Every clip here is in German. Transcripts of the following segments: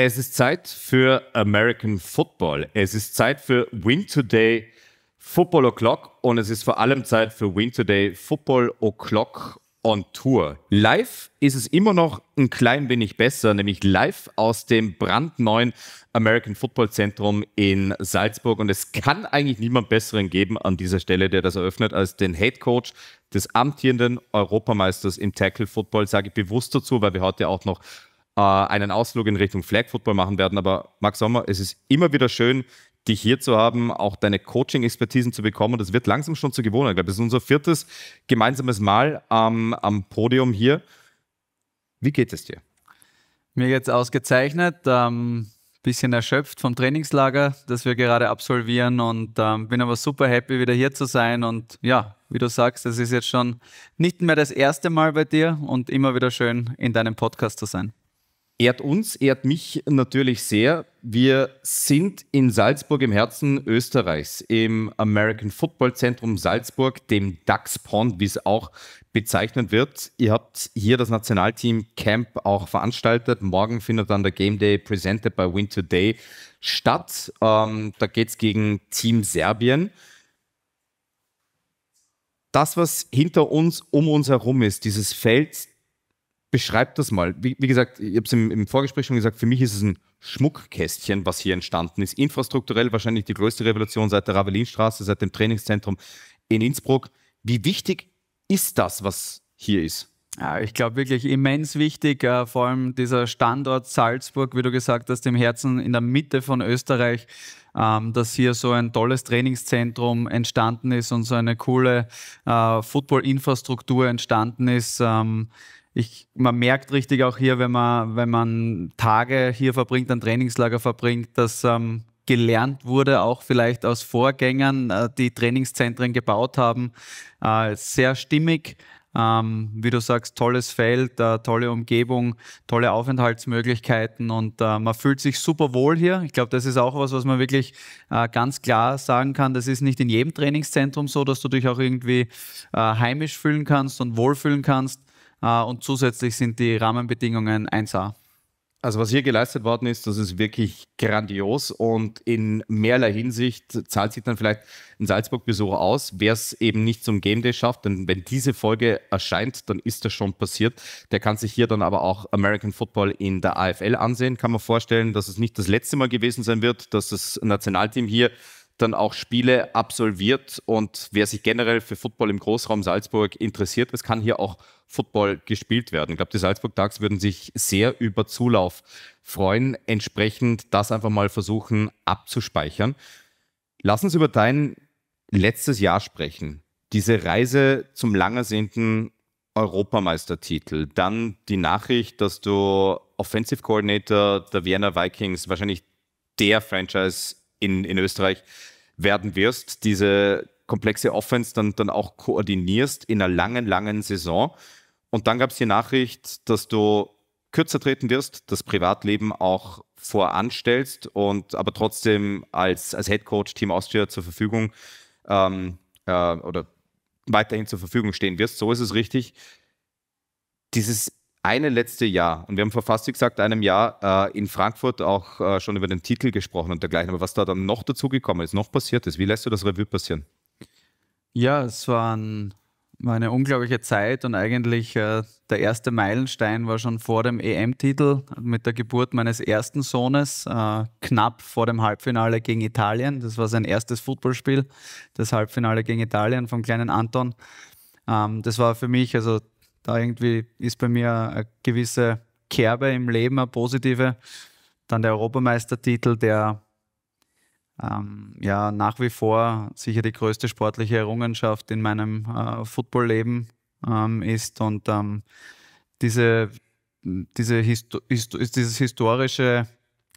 Es ist Zeit für American Football. Es ist Zeit für Win Today Football O'Clock und es ist vor allem Zeit für Win Today Football O'Clock on Tour. Live ist es immer noch ein klein wenig besser, nämlich live aus dem brandneuen American Football Zentrum in Salzburg. Und es kann eigentlich niemand Besseren geben an dieser Stelle, der das eröffnet, als den Head Coach des amtierenden Europameisters im Tackle Football. Sage ich bewusst dazu, weil wir heute auch noch äh, einen Ausflug in Richtung Flag Football machen werden. Aber Max Sommer, es ist immer wieder schön, dich hier zu haben, auch deine Coaching-Expertisen zu bekommen. Und das wird langsam schon zur Gewohnheit. Ich glaube, das ist unser viertes gemeinsames Mal ähm, am Podium hier. Wie geht es dir? Mir geht es ausgezeichnet. Ähm, bisschen erschöpft vom Trainingslager, das wir gerade absolvieren und ähm, bin aber super happy, wieder hier zu sein. Und ja, wie du sagst, das ist jetzt schon nicht mehr das erste Mal bei dir und immer wieder schön in deinem Podcast zu sein ehrt uns, ehrt mich natürlich sehr. Wir sind in Salzburg im Herzen Österreichs, im American Football Zentrum Salzburg, dem DAX Pond, wie es auch bezeichnet wird. Ihr habt hier das Nationalteam Camp auch veranstaltet. Morgen findet dann der Game Day presented by Winter Day statt. Ähm, da geht es gegen Team Serbien das, was hinter uns, um uns herum ist, dieses Feld beschreib das mal. Wie, wie gesagt, ich habe es im, im, Vorgespräch schon gesagt, für mich ist es ein Schmuckkästchen, was hier entstanden ist. Infrastrukturell wahrscheinlich die größte Revolution seit der Ravelinstraße, seit dem Trainingszentrum in Innsbruck. Wie wichtig ist das, was hier ist? Ja, ich glaube wirklich immens wichtig, äh, vor allem dieser Standort Salzburg, wie du gesagt hast, im Herzen in der Mitte von Österreich, ähm, dass hier so ein tolles Trainingszentrum entstanden ist und so eine coole äh, Football-Infrastruktur entstanden ist. Ähm, ich, man merkt richtig auch hier, wenn man, wenn man Tage hier verbringt, ein Trainingslager verbringt, dass ähm, gelernt wurde, auch vielleicht aus Vorgängern, äh, die Trainingszentren gebaut haben. Äh, sehr stimmig. Ähm, wie du sagst, tolles Feld, äh, tolle Umgebung, tolle Aufenthaltsmöglichkeiten und äh, man fühlt sich super wohl hier. Ich glaube, das ist auch was, was man wirklich äh, ganz klar sagen kann. Das ist nicht in jedem Trainingszentrum so, dass du dich auch irgendwie äh, heimisch fühlen kannst und wohlfühlen kannst. Äh, und zusätzlich sind die Rahmenbedingungen 1A. Also was hier geleistet worden ist, das ist wirklich grandios und in mehrerlei Hinsicht zahlt sich dann vielleicht ein Salzburg-Besuch aus. Wer es eben nicht zum Game Day schafft, denn wenn diese Folge erscheint, dann ist das schon passiert. Der kann sich hier dann aber auch American Football in der AFL ansehen. Kann man vorstellen, dass es nicht das letzte Mal gewesen sein wird, dass das Nationalteam hier dann auch Spiele absolviert. Und wer sich generell für Football im Großraum Salzburg interessiert, es kann hier auch Football gespielt werden. Ich glaube, die Salzburg Ducks würden sich sehr über Zulauf freuen. Entsprechend das einfach mal versuchen abzuspeichern. Lass uns über dein letztes Jahr sprechen. Diese Reise zum langersehnten Europameistertitel. Dann die Nachricht, dass du Offensive Coordinator der Vienna Vikings, wahrscheinlich der Franchise in, in Österreich werden wirst, diese komplexe Offense dann, dann auch koordinierst in einer langen, langen Saison. Und dann gab es die Nachricht, dass du kürzer treten wirst, das Privatleben auch voranstellst und aber trotzdem als, als Head Coach Team Austria zur Verfügung ähm, äh, oder weiterhin zur Verfügung stehen wirst. So ist es richtig. Dieses eine letzte Jahr, und wir haben vor fast wie gesagt einem Jahr äh, in Frankfurt auch äh, schon über den Titel gesprochen und dergleichen, aber was da dann noch dazugekommen ist, noch passiert ist, wie lässt du das Revue passieren? Ja, es waren war eine unglaubliche Zeit und eigentlich äh, der erste Meilenstein war schon vor dem EM-Titel mit der Geburt meines ersten Sohnes, äh, knapp vor dem Halbfinale gegen Italien. Das war sein erstes Footballspiel, das Halbfinale gegen Italien vom kleinen Anton. Ähm, das war für mich also da irgendwie ist bei mir eine gewisse Kerbe im Leben, eine positive. Dann der Europameistertitel, der ähm, ja nach wie vor sicher die größte sportliche Errungenschaft in meinem äh, Footballleben ähm, ist. Und ähm, diese, diese Histo Histo dieses historische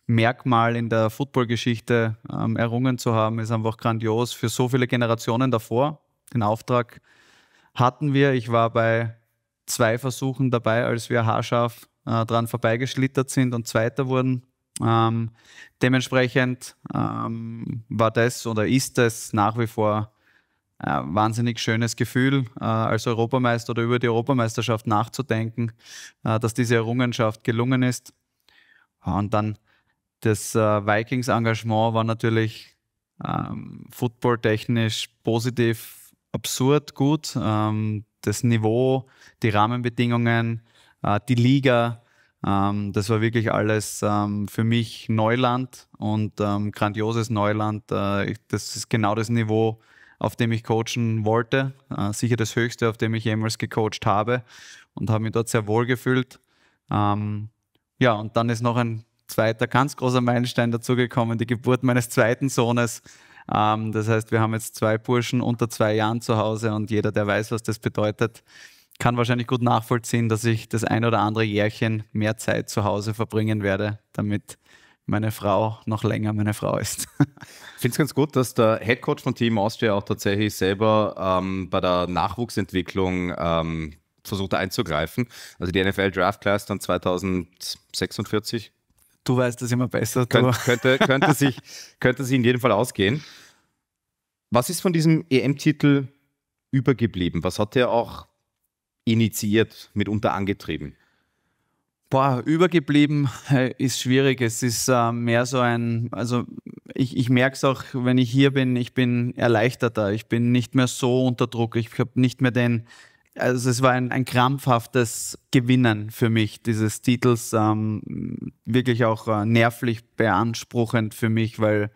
Merkmal in der Footballgeschichte ähm, errungen zu haben, ist einfach grandios für so viele Generationen davor. Den Auftrag hatten wir. Ich war bei zwei Versuchen dabei, als wir haarscharf äh, dran vorbeigeschlittert sind und Zweiter wurden. Ähm, dementsprechend ähm, war das oder ist das nach wie vor ein wahnsinnig schönes Gefühl, äh, als Europameister oder über die Europameisterschaft nachzudenken, äh, dass diese Errungenschaft gelungen ist. Und dann das äh, Vikings-Engagement war natürlich ähm, footballtechnisch positiv absurd gut. Ähm, das Niveau die Rahmenbedingungen, äh, die Liga. Ähm, das war wirklich alles ähm, für mich Neuland und ähm, grandioses Neuland. Äh, das ist genau das Niveau, auf dem ich coachen wollte. Äh, sicher das höchste, auf dem ich jemals gecoacht habe und habe mich dort sehr wohl gefühlt. ja, und dann ist noch ein zweiter ganz großer Meilenstein dazugekommen, die Geburt meines zweiten Sohnes. das heißt, wir haben jetzt zwei Burschen unter zwei Jahren zu Hause und jeder, der weiß, was das bedeutet, kann wahrscheinlich gut nachvollziehen, dass ich das ein oder andere Jährchen mehr Zeit zu Hause verbringen werde, damit meine Frau noch länger meine Frau ist. ich finde es ganz gut, dass der Head Coach von Team Austria auch tatsächlich selber ähm, bei der Nachwuchsentwicklung ähm, versucht einzugreifen. Also die NFL Draft Class dann 2046. Du weißt das immer besser. Könnt, könnte, könnte, sich, könnte sich in jedem Fall ausgehen. Was ist von diesem EM-Titel übergeblieben? Was hat er auch initiiert, mitunter angetrieben? Boah, übergeblieben äh, ist schwierig. Es ist äh, mehr so ein, also ich, ich merke es auch, wenn ich hier bin, ich bin erleichterter, ich bin nicht mehr so unter Druck, ich habe nicht mehr den, also es war ein, ein krampfhaftes Gewinnen für mich, dieses Titels, ähm, wirklich auch äh, nervlich beanspruchend für mich, weil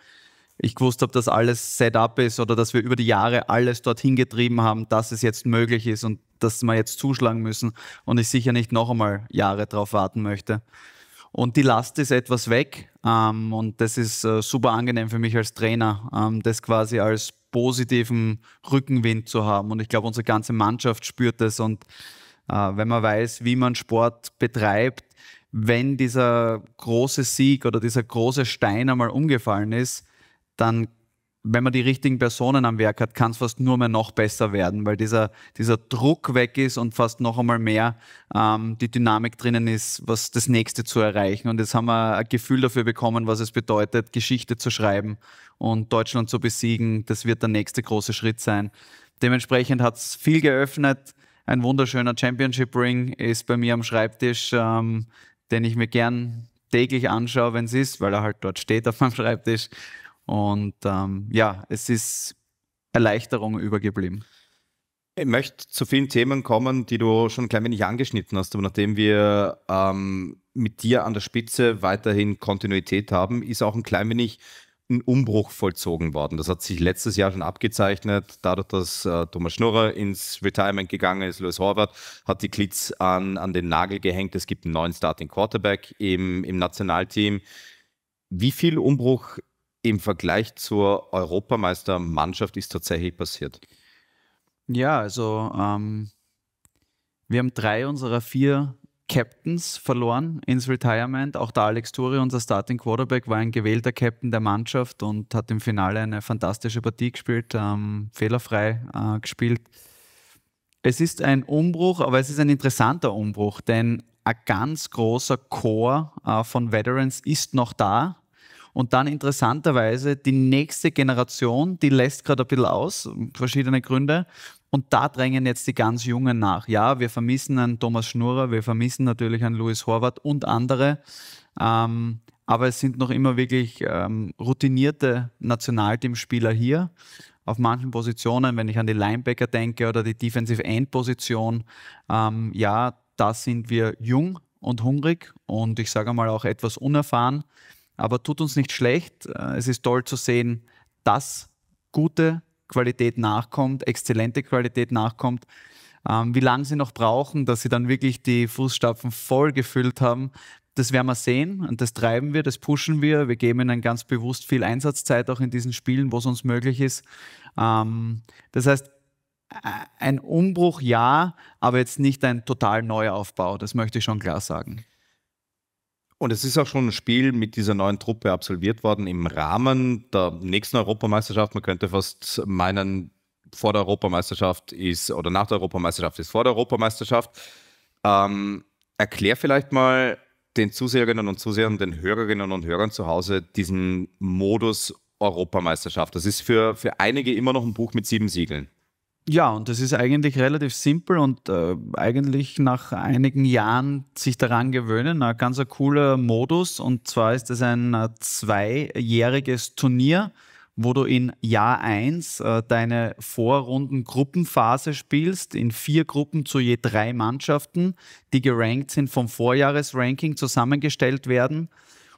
ich gewusst habe, dass alles Setup ist oder dass wir über die Jahre alles dorthin getrieben haben, dass es jetzt möglich ist und dass wir jetzt zuschlagen müssen und ich sicher nicht noch einmal Jahre drauf warten möchte. Und die Last ist etwas weg ähm, und das ist äh, super angenehm für mich als Trainer, ähm, das quasi als positiven Rückenwind zu haben. Und ich glaube, unsere ganze Mannschaft spürt das und äh, wenn man weiß, wie man Sport betreibt, wenn dieser große Sieg oder dieser große Stein einmal umgefallen ist, dann wenn man die richtigen Personen am Werk hat, kann es fast nur mehr noch besser werden, weil dieser, dieser Druck weg ist und fast noch einmal mehr ähm, die Dynamik drinnen ist, was das nächste zu erreichen. Und jetzt haben wir ein Gefühl dafür bekommen, was es bedeutet, Geschichte zu schreiben und Deutschland zu besiegen. Das wird der nächste große Schritt sein. Dementsprechend hat es viel geöffnet. Ein wunderschöner Championship Ring ist bei mir am Schreibtisch, ähm, den ich mir gern täglich anschaue, wenn es ist, weil er halt dort steht auf meinem Schreibtisch. Und ähm, ja, es ist Erleichterung übergeblieben. Ich möchte zu vielen Themen kommen, die du schon ein klein wenig angeschnitten hast, aber nachdem wir ähm, mit dir an der Spitze weiterhin Kontinuität haben, ist auch ein klein wenig ein Umbruch vollzogen worden. Das hat sich letztes Jahr schon abgezeichnet, dadurch, dass äh, Thomas Schnurrer ins Retirement gegangen ist, Louis Horvath hat die Klitz an, an den Nagel gehängt. Es gibt einen neuen Starting Quarterback im, im Nationalteam. Wie viel Umbruch im Vergleich zur Europameistermannschaft ist tatsächlich passiert? Ja, also ähm, wir haben drei unserer vier Captains verloren ins Retirement. Auch der Alex Turi, unser Starting Quarterback, war ein gewählter Captain der Mannschaft und hat im Finale eine fantastische Partie gespielt, ähm, fehlerfrei äh, gespielt. Es ist ein Umbruch, aber es ist ein interessanter Umbruch, denn ein ganz großer Chor äh, von Veterans ist noch da. Und dann interessanterweise die nächste Generation, die lässt gerade ein bisschen aus, verschiedene Gründe. Und da drängen jetzt die ganz Jungen nach. Ja, wir vermissen einen Thomas Schnurrer, wir vermissen natürlich einen Louis Horvath und andere. Ähm, aber es sind noch immer wirklich ähm, routinierte Nationalteamspieler hier auf manchen Positionen, wenn ich an die Linebacker denke oder die Defensive End Position, ähm, ja, da sind wir jung und hungrig und ich sage mal auch etwas unerfahren aber tut uns nicht schlecht. Äh, es ist toll zu sehen, dass gute Qualität nachkommt, exzellente Qualität nachkommt. Ähm, wie lange sie noch brauchen, dass sie dann wirklich die Fußstapfen voll gefüllt haben, das werden wir sehen und das treiben wir, das pushen wir. Wir geben ihnen ganz bewusst viel Einsatzzeit auch in diesen Spielen, wo es uns möglich ist. Ähm, das heißt, ein Umbruch ja, aber jetzt nicht ein total Neuaufbau. Das möchte ich schon klar sagen. Und es ist auch schon ein Spiel mit dieser neuen Truppe absolviert worden im Rahmen der nächsten Europameisterschaft. Man könnte fast meinen, vor der Europameisterschaft ist oder nach der Europameisterschaft ist vor der Europameisterschaft. Ähm, erklär vielleicht mal den Zuseherinnen und Zusehern, den Hörerinnen und Hörern zu Hause diesen Modus Europameisterschaft. Das ist für, für einige immer noch ein Buch mit sieben Siegeln. Ja, und das ist eigentlich relativ simpel und äh, eigentlich nach einigen Jahren sich daran gewöhnen. Ein ganz cooler Modus und zwar ist es ein äh, zweijähriges Turnier, wo du in Jahr 1 äh, deine Vorrunden-Gruppenphase spielst, in vier Gruppen zu je drei Mannschaften, die gerankt sind vom Vorjahresranking zusammengestellt werden.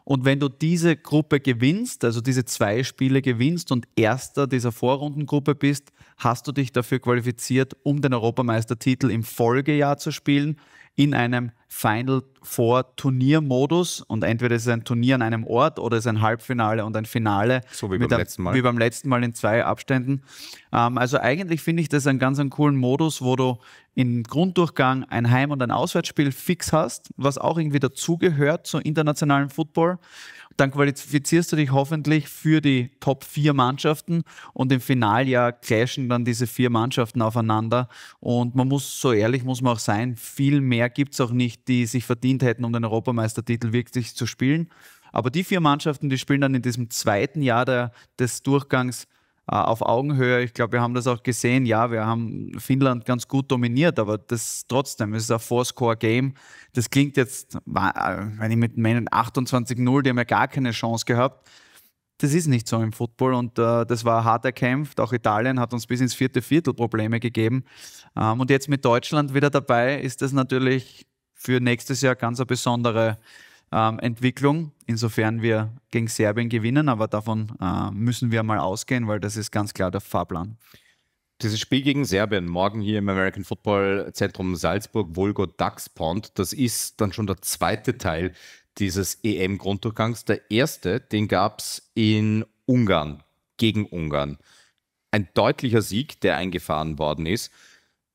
Und wenn du diese Gruppe gewinnst, also diese zwei Spiele gewinnst und erster dieser Vorrundengruppe bist, hast du dich dafür qualifiziert, um den Europameistertitel im Folgejahr zu spielen, in einem Final Four Turniermodus. Und entweder ist es ein Turnier an einem Ort oder es ist ein Halbfinale und ein Finale. So wie beim letzten Mal. Wie beim letzten Mal in zwei Abständen. Ähm, also eigentlich finde ich das einen ganz einen coolen Modus, wo du im Grunddurchgang ein Heim- und ein Auswärtsspiel fix hast, was auch irgendwie dazugehört zum internationalen Football. Dann qualifizierst du dich hoffentlich für die Top 4 Mannschaften und im Finaljahr clashen dann diese vier Mannschaften aufeinander. Und man muss, so ehrlich muss man auch sein, viel mehr gibt es auch nicht, die sich verdient hätten, um den Europameistertitel wirklich zu spielen. Aber die vier Mannschaften, die spielen dann in diesem zweiten Jahr der, des Durchgangs äh, auf Augenhöhe. Ich glaube, wir haben das auch gesehen. Ja, wir haben Finnland ganz gut dominiert, aber das trotzdem ist ein Four-Score-Game. Das klingt jetzt, äh, wenn ich mit meinen 28-0, die haben ja gar keine Chance gehabt. Das ist nicht so im Football und äh, das war hart erkämpft. Auch Italien hat uns bis ins vierte Viertel Probleme gegeben. Ähm, und jetzt mit Deutschland wieder dabei ist das natürlich für nächstes Jahr ganz eine besondere ähm, Entwicklung, insofern wir gegen Serbien gewinnen, aber davon äh, müssen wir mal ausgehen, weil das ist ganz klar der Fahrplan. Dieses Spiel gegen Serbien, morgen hier im American Football Zentrum Salzburg, Volgo Ducks Pond, das ist dann schon der zweite Teil dieses EM-Grunddurchgangs. Der erste, den gab es in Ungarn, gegen Ungarn. Ein deutlicher Sieg, der eingefahren worden ist.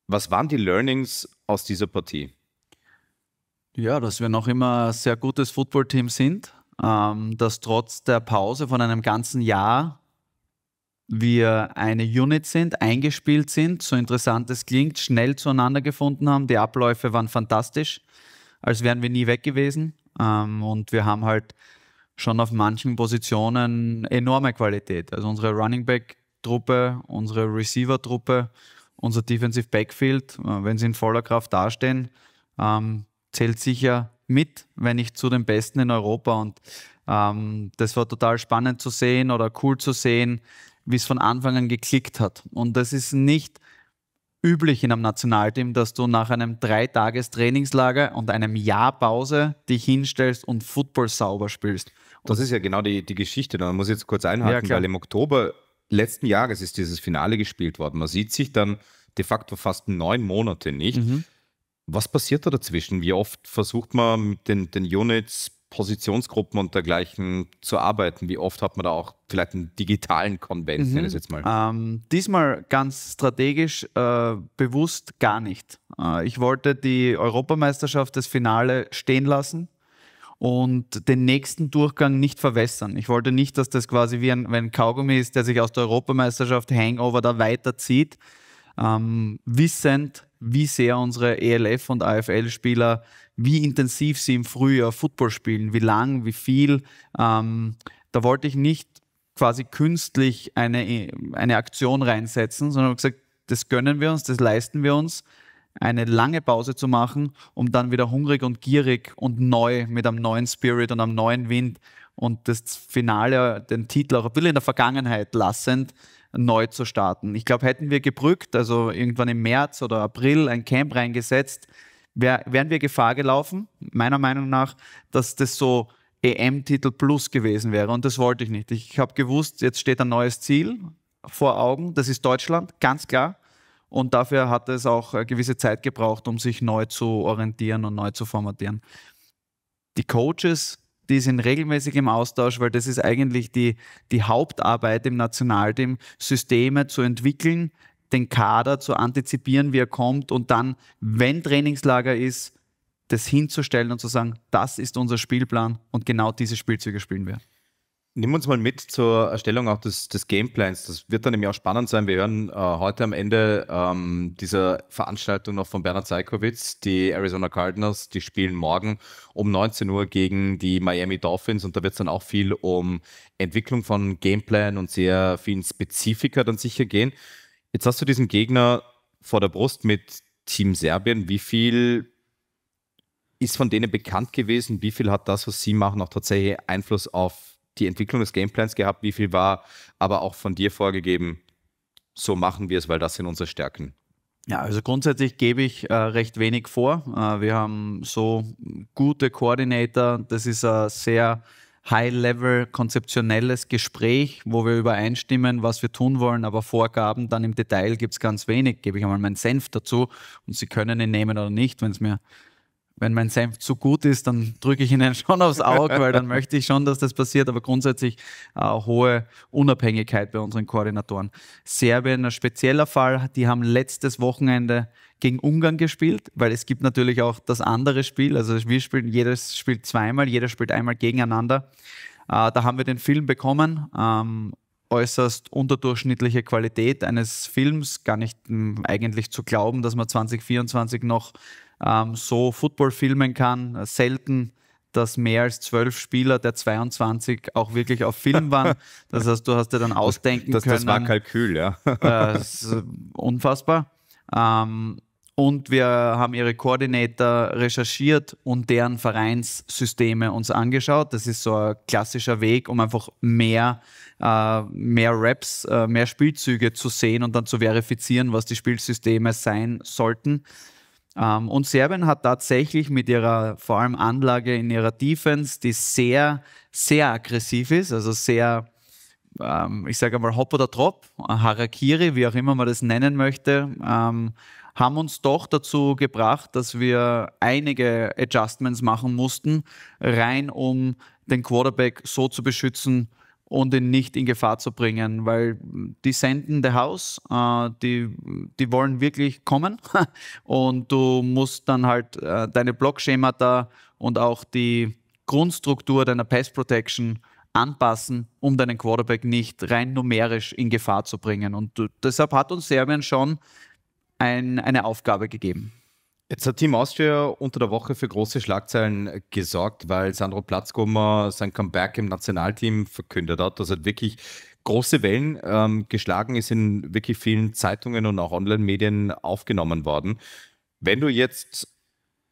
Was waren die Learnings aus dieser Partie? Ja, dass wir noch immer ein sehr gutes Footballteam sind, ähm, dass trotz der Pause von einem ganzen Jahr wir eine Unit sind, eingespielt sind, so interessant es klingt, schnell zueinander gefunden haben. Die Abläufe waren fantastisch, als wären wir nie weg gewesen. Ähm, und wir haben halt schon auf manchen Positionen enorme Qualität. Also unsere Running Back-Truppe, unsere Receiver-Truppe, unser Defensive Backfield, äh, wenn sie in voller Kraft dastehen, ähm, zählt sicher mit, wenn nicht zu den Besten in Europa. Und ähm, das war total spannend zu sehen oder cool zu sehen, wie es von Anfang an geklickt hat. Und das ist nicht üblich in einem Nationalteam, dass du nach einem Dreitages-Trainingslager und einem Jahr Pause dich hinstellst und Football sauber spielst. Und das ist ja genau die, die Geschichte. Da muss ich jetzt kurz einhaken, ja, weil im Oktober letzten Jahres ist dieses Finale gespielt worden. Man sieht sich dann de facto fast neun Monate nicht. Mhm. Was passiert da dazwischen? Wie oft versucht man mit den, den Units, Positionsgruppen und dergleichen zu arbeiten? Wie oft hat man da auch vielleicht einen digitalen Konvent, mhm. nenne ich mhm. es jetzt mal? Ähm, diesmal ganz strategisch äh, bewusst gar nicht. Äh, ich wollte die Europameisterschaft, das Finale stehen lassen und den nächsten Durchgang nicht verwässern. Ich wollte nicht, dass das quasi wie ein, ein Kaugummi ist, der sich aus der Europameisterschaft Hangover da weiterzieht, ähm, wissend, wie sehr unsere ELF- und AFL-Spieler, wie intensiv sie im Frühjahr Football spielen, wie lang, wie viel. Ähm, da wollte ich nicht quasi künstlich eine, eine Aktion reinsetzen, sondern habe gesagt, das gönnen wir uns, das leisten wir uns, eine lange Pause zu machen, um dann wieder hungrig und gierig und neu mit einem neuen Spirit und einem neuen Wind und das Finale, den Titel auch ein bisschen in der Vergangenheit lassend, neu zu starten. Ich glaube, hätten wir gebrückt, also irgendwann im März oder April ein Camp reingesetzt, wär, wären wir Gefahr gelaufen, meiner Meinung nach, dass das so EM-Titel plus gewesen wäre. Und das wollte ich nicht. Ich habe gewusst, jetzt steht ein neues Ziel vor Augen. Das ist Deutschland, ganz klar. Und dafür hat es auch eine gewisse Zeit gebraucht, um sich neu zu orientieren und neu zu formatieren. Die Coaches die sind regelmäßig im Austausch, weil das ist eigentlich die, die Hauptarbeit im Nationalteam, Systeme zu entwickeln, den Kader zu antizipieren, wie er kommt und dann, wenn Trainingslager ist, das hinzustellen und zu sagen, das ist unser Spielplan und genau diese Spielzüge spielen wir. Nimm uns mal mit zur Erstellung auch des, des Gameplans. Das wird dann nämlich auch spannend sein. Wir hören äh, heute am Ende ähm, dieser Veranstaltung noch von Bernhard Seikowitz. Die Arizona Cardinals, die spielen morgen um 19 Uhr gegen die Miami Dolphins und da wird es dann auch viel um Entwicklung von Gameplan und sehr vielen Spezifika dann sicher gehen. Jetzt hast du diesen Gegner vor der Brust mit Team Serbien. Wie viel ist von denen bekannt gewesen? Wie viel hat das, was sie machen, auch tatsächlich Einfluss auf die Entwicklung des Gameplans gehabt? Wie viel war aber auch von dir vorgegeben? So machen wir es, weil das sind unsere Stärken. Ja, also grundsätzlich gebe ich äh, recht wenig vor. Äh, wir haben so gute Koordinator. Das ist ein sehr high-level konzeptionelles Gespräch, wo wir übereinstimmen, was wir tun wollen, aber Vorgaben dann im Detail gibt es ganz wenig. Gebe ich einmal meinen Senf dazu und Sie können ihn nehmen oder nicht, wenn es mir wenn mein Senf zu gut ist, dann drücke ich ihnen schon aufs Auge, weil dann möchte ich schon, dass das passiert. Aber grundsätzlich äh, hohe Unabhängigkeit bei unseren Koordinatoren. Serbien ein spezieller Fall. Die haben letztes Wochenende gegen Ungarn gespielt, weil es gibt natürlich auch das andere Spiel. Also wir spielen, jedes spielt zweimal, jeder spielt einmal gegeneinander. Äh, da haben wir den Film bekommen. Ähm, äußerst unterdurchschnittliche Qualität eines Films. Gar nicht mh, eigentlich zu glauben, dass man 2024 noch ähm, so Football filmen kann. Äh, selten, dass mehr als zwölf Spieler der 22 auch wirklich auf Film waren. Das heißt, du hast dir dann ausdenken das, können. Das war Kalkül, ja. Äh, das äh, unfassbar. Ähm, und wir haben ihre Koordinator recherchiert und deren Vereinssysteme uns angeschaut. Das ist so ein klassischer Weg, um einfach mehr, äh, mehr Raps, äh, mehr Spielzüge zu sehen und dann zu verifizieren, was die Spielsysteme sein sollten. Ähm, und Serbien hat tatsächlich mit ihrer vor allem Anlage in ihrer Defense, die sehr, sehr aggressiv ist, also sehr, ähm, ich sage mal, hopp oder trop, Harakiri, wie auch immer man das nennen möchte, ähm, haben uns doch dazu gebracht, dass wir einige Adjustments machen mussten, rein um den Quarterback so zu beschützen, und ihn nicht in Gefahr zu bringen, weil die senden the house, äh, die, die wollen wirklich kommen und du musst dann halt äh, deine Blockschemata und auch die Grundstruktur deiner Pass Protection anpassen, um deinen Quarterback nicht rein numerisch in Gefahr zu bringen. Und deshalb hat uns Serbien schon ein, eine Aufgabe gegeben. Jetzt hat Team Austria unter der Woche für große Schlagzeilen gesorgt, weil Sandro Platzgummer sein Comeback im Nationalteam verkündet hat. Das hat wirklich große Wellen ähm, geschlagen, ist in wirklich vielen Zeitungen und auch Online-Medien aufgenommen worden. Wenn du jetzt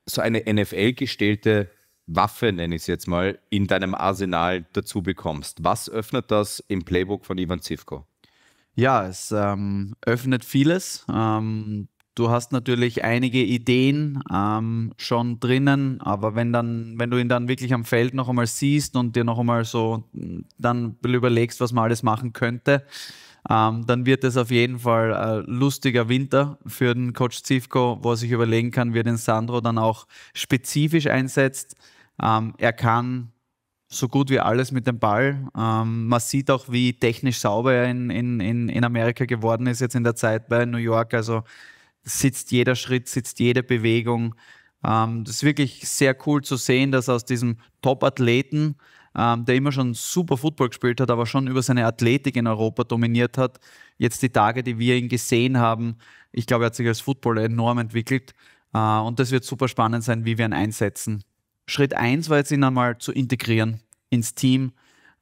so eine NFL-gestellte Waffe, nenne ich es jetzt mal, in deinem Arsenal dazu bekommst, was öffnet das im Playbook von Ivan Zivko? Ja, es ähm, öffnet vieles. Ähm, Du hast natürlich einige Ideen ähm, schon drinnen, aber wenn, dann, wenn du ihn dann wirklich am Feld noch einmal siehst und dir noch einmal so hm, dann überlegst, was man alles machen könnte, ähm, dann wird es auf jeden Fall ein äh, lustiger Winter für den Coach Zivko, wo er sich überlegen kann, wie er den Sandro dann auch spezifisch einsetzt. Ähm, er kann so gut wie alles mit dem Ball. Ähm, man sieht auch, wie technisch sauber er in, in, in Amerika geworden ist, jetzt in der Zeit bei New York. Also sitzt jeder Schritt, sitzt jede Bewegung. Ähm, das ist wirklich sehr cool zu sehen, dass aus diesem Top-Athleten, ähm, der immer schon super Football gespielt hat, aber schon über seine Athletik in Europa dominiert hat, jetzt die Tage, die wir ihn gesehen haben, ich glaube, er hat sich als Footballer enorm entwickelt. Äh, und das wird super spannend sein, wie wir ihn einsetzen. Schritt 1 war jetzt, ihn einmal zu integrieren ins Team,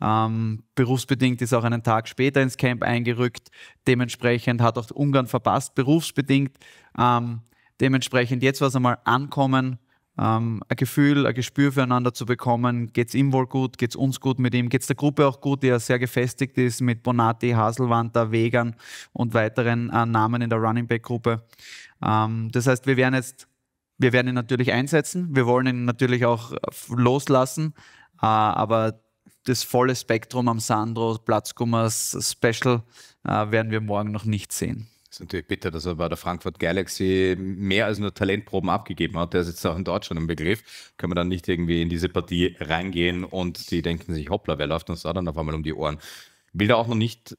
ähm, berufsbedingt ist auch einen Tag später ins Camp eingerückt. Dementsprechend hat auch Ungarn verpasst, berufsbedingt. Ähm, dementsprechend jetzt was einmal ankommen, ähm, ein Gefühl, ein Gespür füreinander zu bekommen. Geht es ihm wohl gut? Geht es uns gut mit ihm? Geht es der Gruppe auch gut, die ja sehr gefestigt ist mit Bonatti, Haselwander, Vegan und weiteren äh, Namen in der Running Back Gruppe? Ähm, das heißt, wir werden jetzt wir werden ihn natürlich einsetzen. Wir wollen ihn natürlich auch äh, loslassen. Äh, aber das volle Spektrum am Sandro Platzgummers Special äh, werden wir morgen noch nicht sehen. Das ist natürlich bitter, dass er bei der Frankfurt Galaxy mehr als nur Talentproben abgegeben hat. Der ist jetzt auch in Deutschland im Begriff. Können wir dann nicht irgendwie in diese Partie reingehen und die denken sich, hoppla, wer läuft uns da dann auf einmal um die Ohren? Will da auch noch nicht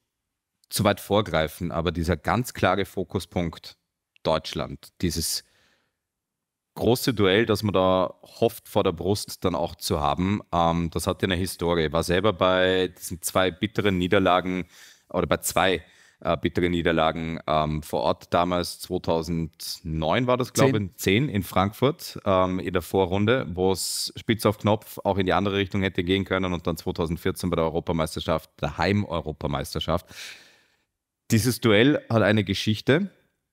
zu weit vorgreifen, aber dieser ganz klare Fokuspunkt Deutschland, dieses große Duell, das man da hofft vor der Brust dann auch zu haben, ähm, das hat ja eine Historie. War selber bei diesen zwei bitteren Niederlagen oder bei zwei äh, bitteren Niederlagen ähm, vor Ort damals 2009 war das, glaube ich, 10 in Frankfurt ähm, in der Vorrunde, wo es spitz auf Knopf auch in die andere Richtung hätte gehen können und dann 2014 bei der Europameisterschaft, der Heim-Europameisterschaft. Dieses Duell hat eine Geschichte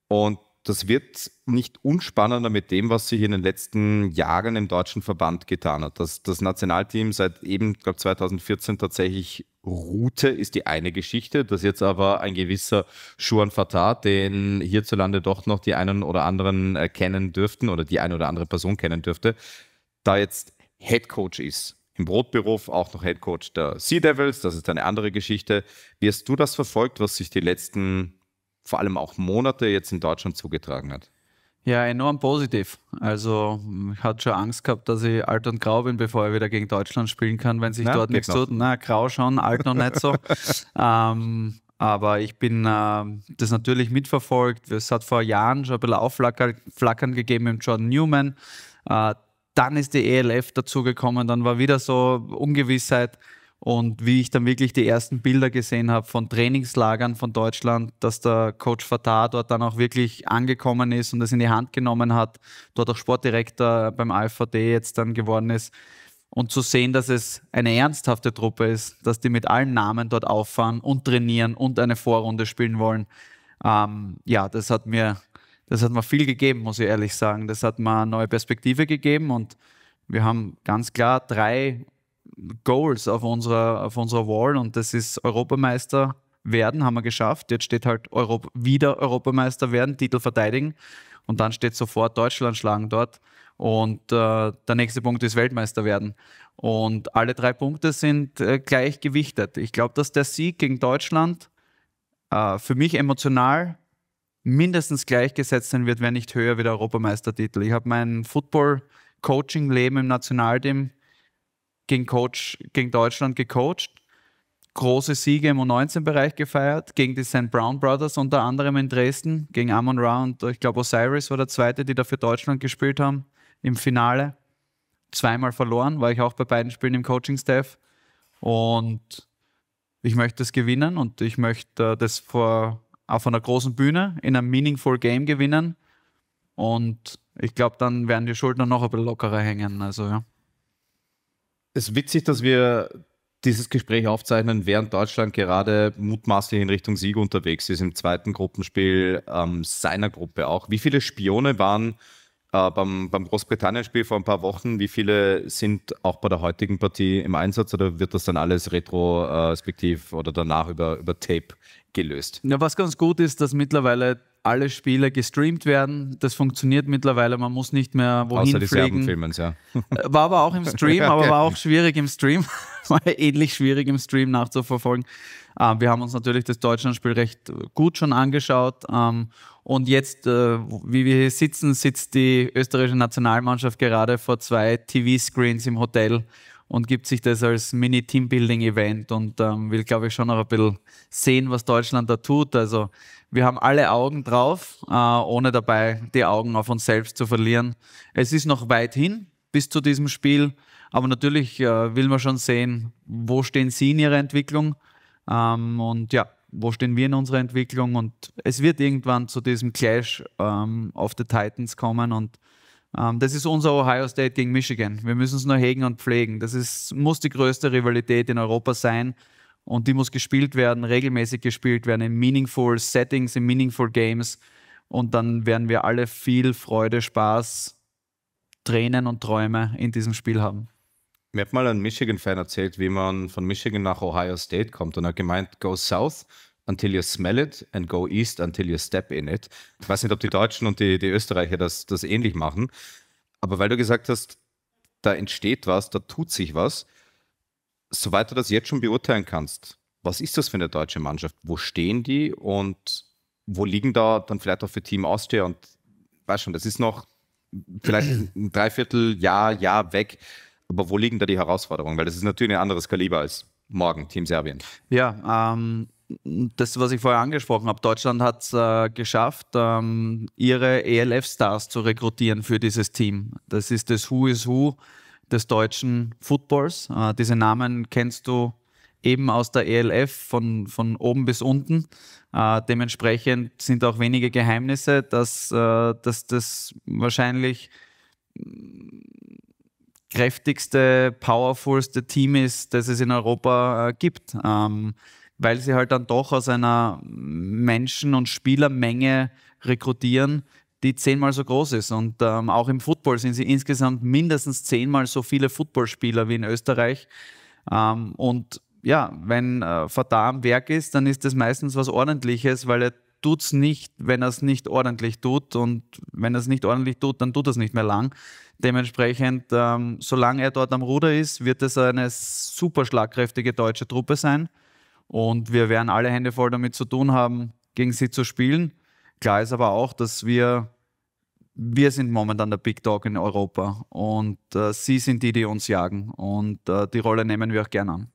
und das wird nicht unspannender mit dem, was sich in den letzten Jahren im deutschen Verband getan hat. Dass das Nationalteam seit eben, ich glaube 2014 tatsächlich ruhte, ist die eine Geschichte. Dass jetzt aber ein gewisser Schuan Fatah, den hierzulande doch noch die einen oder anderen äh, kennen dürften oder die eine oder andere Person kennen dürfte, da jetzt Head Coach ist. Im Brotberuf auch noch Head Coach der Sea Devils, das ist eine andere Geschichte. Wie hast du das verfolgt, was sich die letzten vor allem auch Monate jetzt in Deutschland zugetragen hat? Ja, enorm positiv. Also ich hatte schon Angst gehabt, dass ich alt und grau bin, bevor ich wieder gegen Deutschland spielen kann, wenn sich Na, dort nichts noch. tut. Na, grau schon, alt noch nicht so. ähm, aber ich bin äh, das natürlich mitverfolgt. Es hat vor Jahren schon ein bisschen Aufflackern gegeben mit Jordan Newman. Äh, dann ist die ELF dazugekommen, dann war wieder so Ungewissheit. Und wie ich dann wirklich die ersten Bilder gesehen habe von Trainingslagern von Deutschland, dass der Coach Fatah dort dann auch wirklich angekommen ist und das in die Hand genommen hat, dort auch Sportdirektor beim AVD jetzt dann geworden ist. Und zu sehen, dass es eine ernsthafte Truppe ist, dass die mit allen Namen dort auffahren und trainieren und eine Vorrunde spielen wollen, ähm, ja, das hat mir, das hat mir viel gegeben, muss ich ehrlich sagen. Das hat mir eine neue Perspektive gegeben und wir haben ganz klar drei Goals auf unserer, auf unserer Wall und das ist Europameister werden, haben wir geschafft. Jetzt steht halt Europ wieder Europameister werden, Titel verteidigen und dann steht sofort Deutschland schlagen dort und äh, der nächste Punkt ist Weltmeister werden. Und alle drei Punkte sind äh, gleich gewichtet. Ich glaube, dass der Sieg gegen Deutschland äh, für mich emotional mindestens gleichgesetzt sein wird, wenn nicht höher wie der Europameistertitel. Ich habe mein Football-Coaching-Leben im Nationalteam gegen, Coach, gegen Deutschland gecoacht, große Siege im U19-Bereich gefeiert, gegen die St. Brown Brothers unter anderem in Dresden, gegen Amon Ra und ich glaube Osiris war der zweite, die da für Deutschland gespielt haben im Finale. Zweimal verloren, war ich auch bei beiden Spielen im Coaching-Staff. Und ich möchte das gewinnen und ich möchte äh, das vor, auf einer großen Bühne in einem meaningful Game gewinnen. Und ich glaube, dann werden die Schultern noch ein bisschen lockerer hängen. Also, ja es ist witzig, dass wir dieses Gespräch aufzeichnen, während Deutschland gerade mutmaßlich in Richtung Sieg unterwegs ist, im zweiten Gruppenspiel ähm, seiner Gruppe auch. Wie viele Spione waren äh, beim, beim Großbritannien-Spiel vor ein paar Wochen, wie viele sind auch bei der heutigen Partie im Einsatz oder wird das dann alles retrospektiv äh, oder danach über, über Tape gelöst? Ja, was ganz gut ist, dass mittlerweile alle Spiele gestreamt werden. Das funktioniert mittlerweile. Man muss nicht mehr wohin Außer die fliegen. Filmen, ja. Äh, war aber auch im Stream, aber war auch schwierig im Stream. war ähnlich schwierig im Stream nachzuverfolgen. Ähm, wir haben uns natürlich das Deutschlandspiel recht gut schon angeschaut. Ähm, und jetzt, äh, wie wir hier sitzen, sitzt die österreichische Nationalmannschaft gerade vor zwei TV-Screens im Hotel und gibt sich das als Mini-Teambuilding-Event und ähm, will, glaube ich, schon noch ein bisschen sehen, was Deutschland da tut. Also wir haben alle Augen drauf, äh, ohne dabei die Augen auf uns selbst zu verlieren. Es ist noch weit hin bis zu diesem Spiel, aber natürlich äh, will man schon sehen, wo stehen Sie in Ihrer Entwicklung ähm, und ja, wo stehen wir in unserer Entwicklung? Und es wird irgendwann zu diesem Clash ähm, auf the Titans kommen. Und ähm, das ist unser Ohio State gegen Michigan. Wir müssen es nur hegen und pflegen. Das ist, muss die größte Rivalität in Europa sein. Und die muss gespielt werden, regelmäßig gespielt werden, in meaningful Settings, in meaningful Games. Und dann werden wir alle viel Freude, Spaß, Tränen und Träume in diesem Spiel haben mir hat mal ein Michigan-Fan erzählt, wie man von Michigan nach Ohio State kommt und er hat gemeint, go south until you smell it and go east until you step in it. Ich weiß nicht, ob die Deutschen und die, die Österreicher das, das ähnlich machen, aber weil du gesagt hast, da entsteht was, da tut sich was, soweit du das jetzt schon beurteilen kannst, was ist das für eine deutsche Mannschaft? Wo stehen die und wo liegen da dann vielleicht auch für Team Austria? Und weiß schon, das ist noch vielleicht ein Dreivierteljahr, Jahr weg aber wo liegen da die Herausforderungen? Weil das ist natürlich ein anderes Kaliber als morgen Team Serbien. Ja, ähm, das, was ich vorher angesprochen habe, Deutschland hat es äh, geschafft, ähm, ihre ELF-Stars zu rekrutieren für dieses Team. Das ist das Who is Who des deutschen Footballs. Äh, diese Namen kennst du eben aus der ELF von, von oben bis unten. Äh, dementsprechend sind auch wenige Geheimnisse, dass, äh, dass das wahrscheinlich kräftigste, powerfulste Team ist, das es in Europa äh, gibt. Ähm, weil sie halt dann doch aus einer Menschen- und Spielermenge rekrutieren, die zehnmal so groß ist. Und ähm, auch im Football sind sie insgesamt mindestens zehnmal so viele Footballspieler wie in Österreich. Ähm, und ja, wenn äh, Vater am Werk ist, dann ist das meistens was Ordentliches, weil er tut es nicht, wenn er es nicht ordentlich tut. Und wenn er es nicht ordentlich tut, dann tut er es nicht mehr lang. Dementsprechend, ähm, solange er dort am Ruder ist, wird es eine super schlagkräftige deutsche Truppe sein. Und wir werden alle Hände voll damit zu tun haben, gegen sie zu spielen. Klar ist aber auch, dass wir, wir sind momentan der Big Dog in Europa und äh, sie sind die, die uns jagen. Und äh, die Rolle nehmen wir auch gerne an.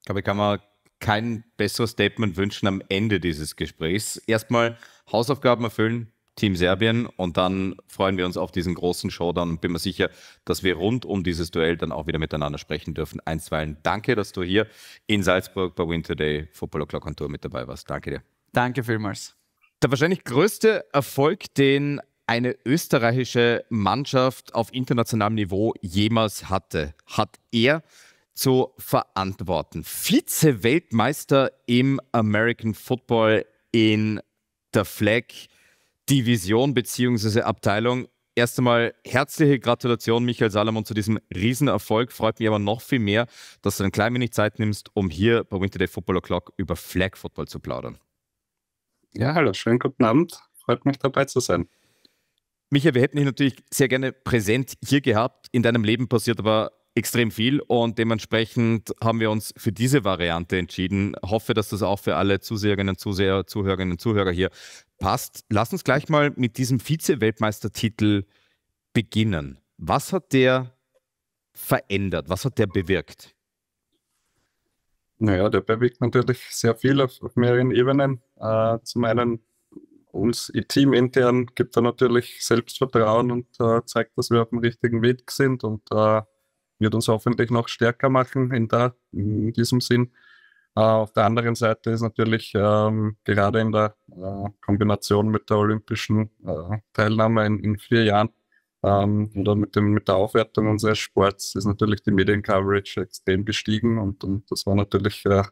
Ich glaube, ich kann mir kein besseres Statement wünschen am Ende dieses Gesprächs. Erstmal Hausaufgaben erfüllen, Team Serbien und dann freuen wir uns auf diesen großen Showdown und bin mir sicher, dass wir rund um dieses Duell dann auch wieder miteinander sprechen dürfen. Einstweilen danke, dass du hier in Salzburg bei Win Today Football O'Clock on Tour mit dabei warst. Danke dir. Danke vielmals. Der wahrscheinlich größte Erfolg, den eine österreichische Mannschaft auf internationalem Niveau jemals hatte, hat er zu verantworten. Vize-Weltmeister im American Football in der Flag Division bzw. Abteilung. Erst einmal herzliche Gratulation, Michael Salomon, zu diesem Riesenerfolg. Freut mich aber noch viel mehr, dass du ein klein wenig Zeit nimmst, um hier bei Winter Day Football O'Clock über Flag Football zu plaudern. Ja, hallo, schönen guten Abend. Freut mich dabei zu sein. Michael, wir hätten dich natürlich sehr gerne präsent hier gehabt. In deinem Leben passiert aber extrem viel und dementsprechend haben wir uns für diese Variante entschieden. Hoffe, dass das auch für alle Zuseherinnen, Zuseher, Zuhörerinnen und Zuhörer hier Passt. Lass uns gleich mal mit diesem Vize-Weltmeistertitel beginnen. Was hat der verändert? Was hat der bewirkt? Naja, der bewirkt natürlich sehr viel auf, auf mehreren Ebenen. Äh, zum einen uns Team intern gibt er natürlich Selbstvertrauen und äh, zeigt, dass wir auf dem richtigen Weg sind und äh, wird uns hoffentlich noch stärker machen in, da, in diesem Sinn. Äh, auf der anderen Seite ist natürlich ähm, gerade in der äh, Kombination mit der olympischen äh, Teilnahme in, in, vier Jahren ähm, oder mit, dem, mit der Aufwertung unseres Sports ist natürlich die Mediencoverage extrem gestiegen und, und das war natürlich äh,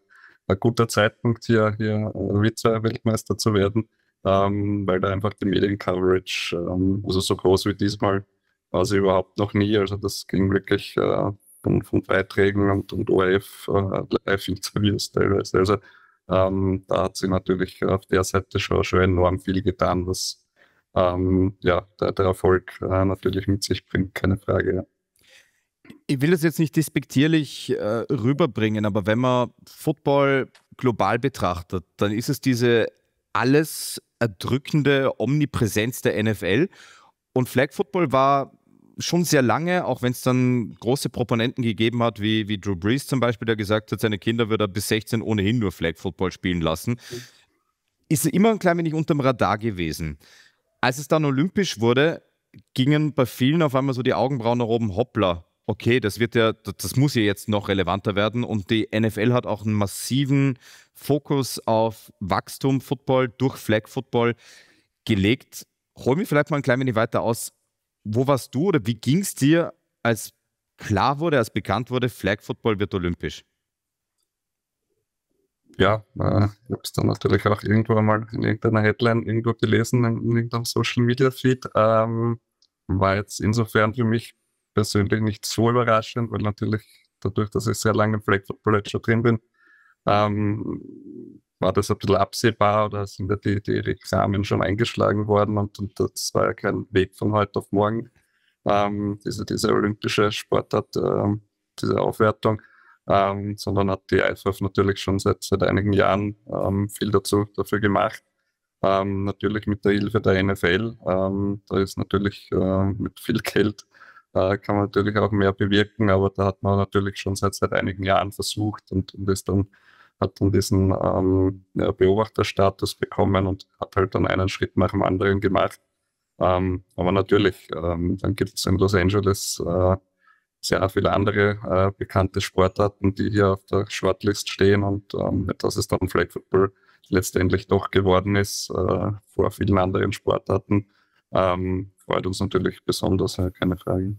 ein guter Zeitpunkt, hier, hier Vize-Weltmeister äh, zu werden, ähm, weil da einfach die Mediencoverage, ähm, also so groß wie diesmal, war sie überhaupt noch nie. Also das ging wirklich äh, von, von Beiträgen und, und ORF äh, Live-Interviews teilweise. Also ähm, da hat sie natürlich auf der Seite schon, schon enorm viel getan, was ähm, ja, der, der Erfolg äh, natürlich mit sich bringt, keine Frage. Ja. Ich will das jetzt nicht despektierlich äh, rüberbringen, aber wenn man Football global betrachtet, dann ist es diese alles erdrückende Omnipräsenz der NFL. Und Flag Football war schon sehr lange, auch wenn es dann große Proponenten gegeben hat, wie, wie Drew Brees zum Beispiel, der gesagt hat, seine Kinder würde er bis 16 ohnehin nur Flag Football spielen lassen, ist immer ein klein wenig unterm Radar gewesen. Als es dann olympisch wurde, gingen bei vielen auf einmal so die Augenbrauen nach oben, hoppla, okay, das wird ja, das muss ja jetzt noch relevanter werden und die NFL hat auch einen massiven Fokus auf Wachstum Football durch Flag Football gelegt. Hol mir vielleicht mal ein klein wenig weiter aus wo warst du oder wie ging es dir, als klar wurde, als bekannt wurde, Flag Football wird olympisch? Ja, äh, ich habe es dann natürlich auch irgendwo einmal in irgendeiner Headline irgendwo gelesen, in irgendeinem Social Media Feed. Ähm, war jetzt insofern für mich persönlich nicht so überraschend, weil natürlich dadurch, dass ich sehr lange im Flag Football jetzt schon drin bin, ähm, war das ein bisschen absehbar oder sind da die, die Examen schon eingeschlagen worden und, und das war ja kein Weg von heute auf morgen, ähm, diese, diese olympische Sportart, ähm, diese Aufwertung, ähm, sondern hat die IFF natürlich schon seit, seit einigen Jahren ähm, viel dazu, dafür gemacht. Ähm, natürlich mit der Hilfe der NFL, ähm, da ist natürlich äh, mit viel Geld äh, kann man natürlich auch mehr bewirken, aber da hat man natürlich schon seit, seit einigen Jahren versucht und, und ist dann hat dann diesen ähm, äh, Beobachterstatus bekommen und hat halt dann einen Schritt nach dem anderen gemacht. Ähm, aber natürlich, ähm, dann gibt es in Los Angeles äh, sehr viele andere äh, bekannte Sportarten, die hier auf der Shortlist stehen und ähm, dass es dann Flag Football letztendlich doch geworden ist äh, vor vielen anderen Sportarten, ähm, freut uns natürlich besonders, keine Frage.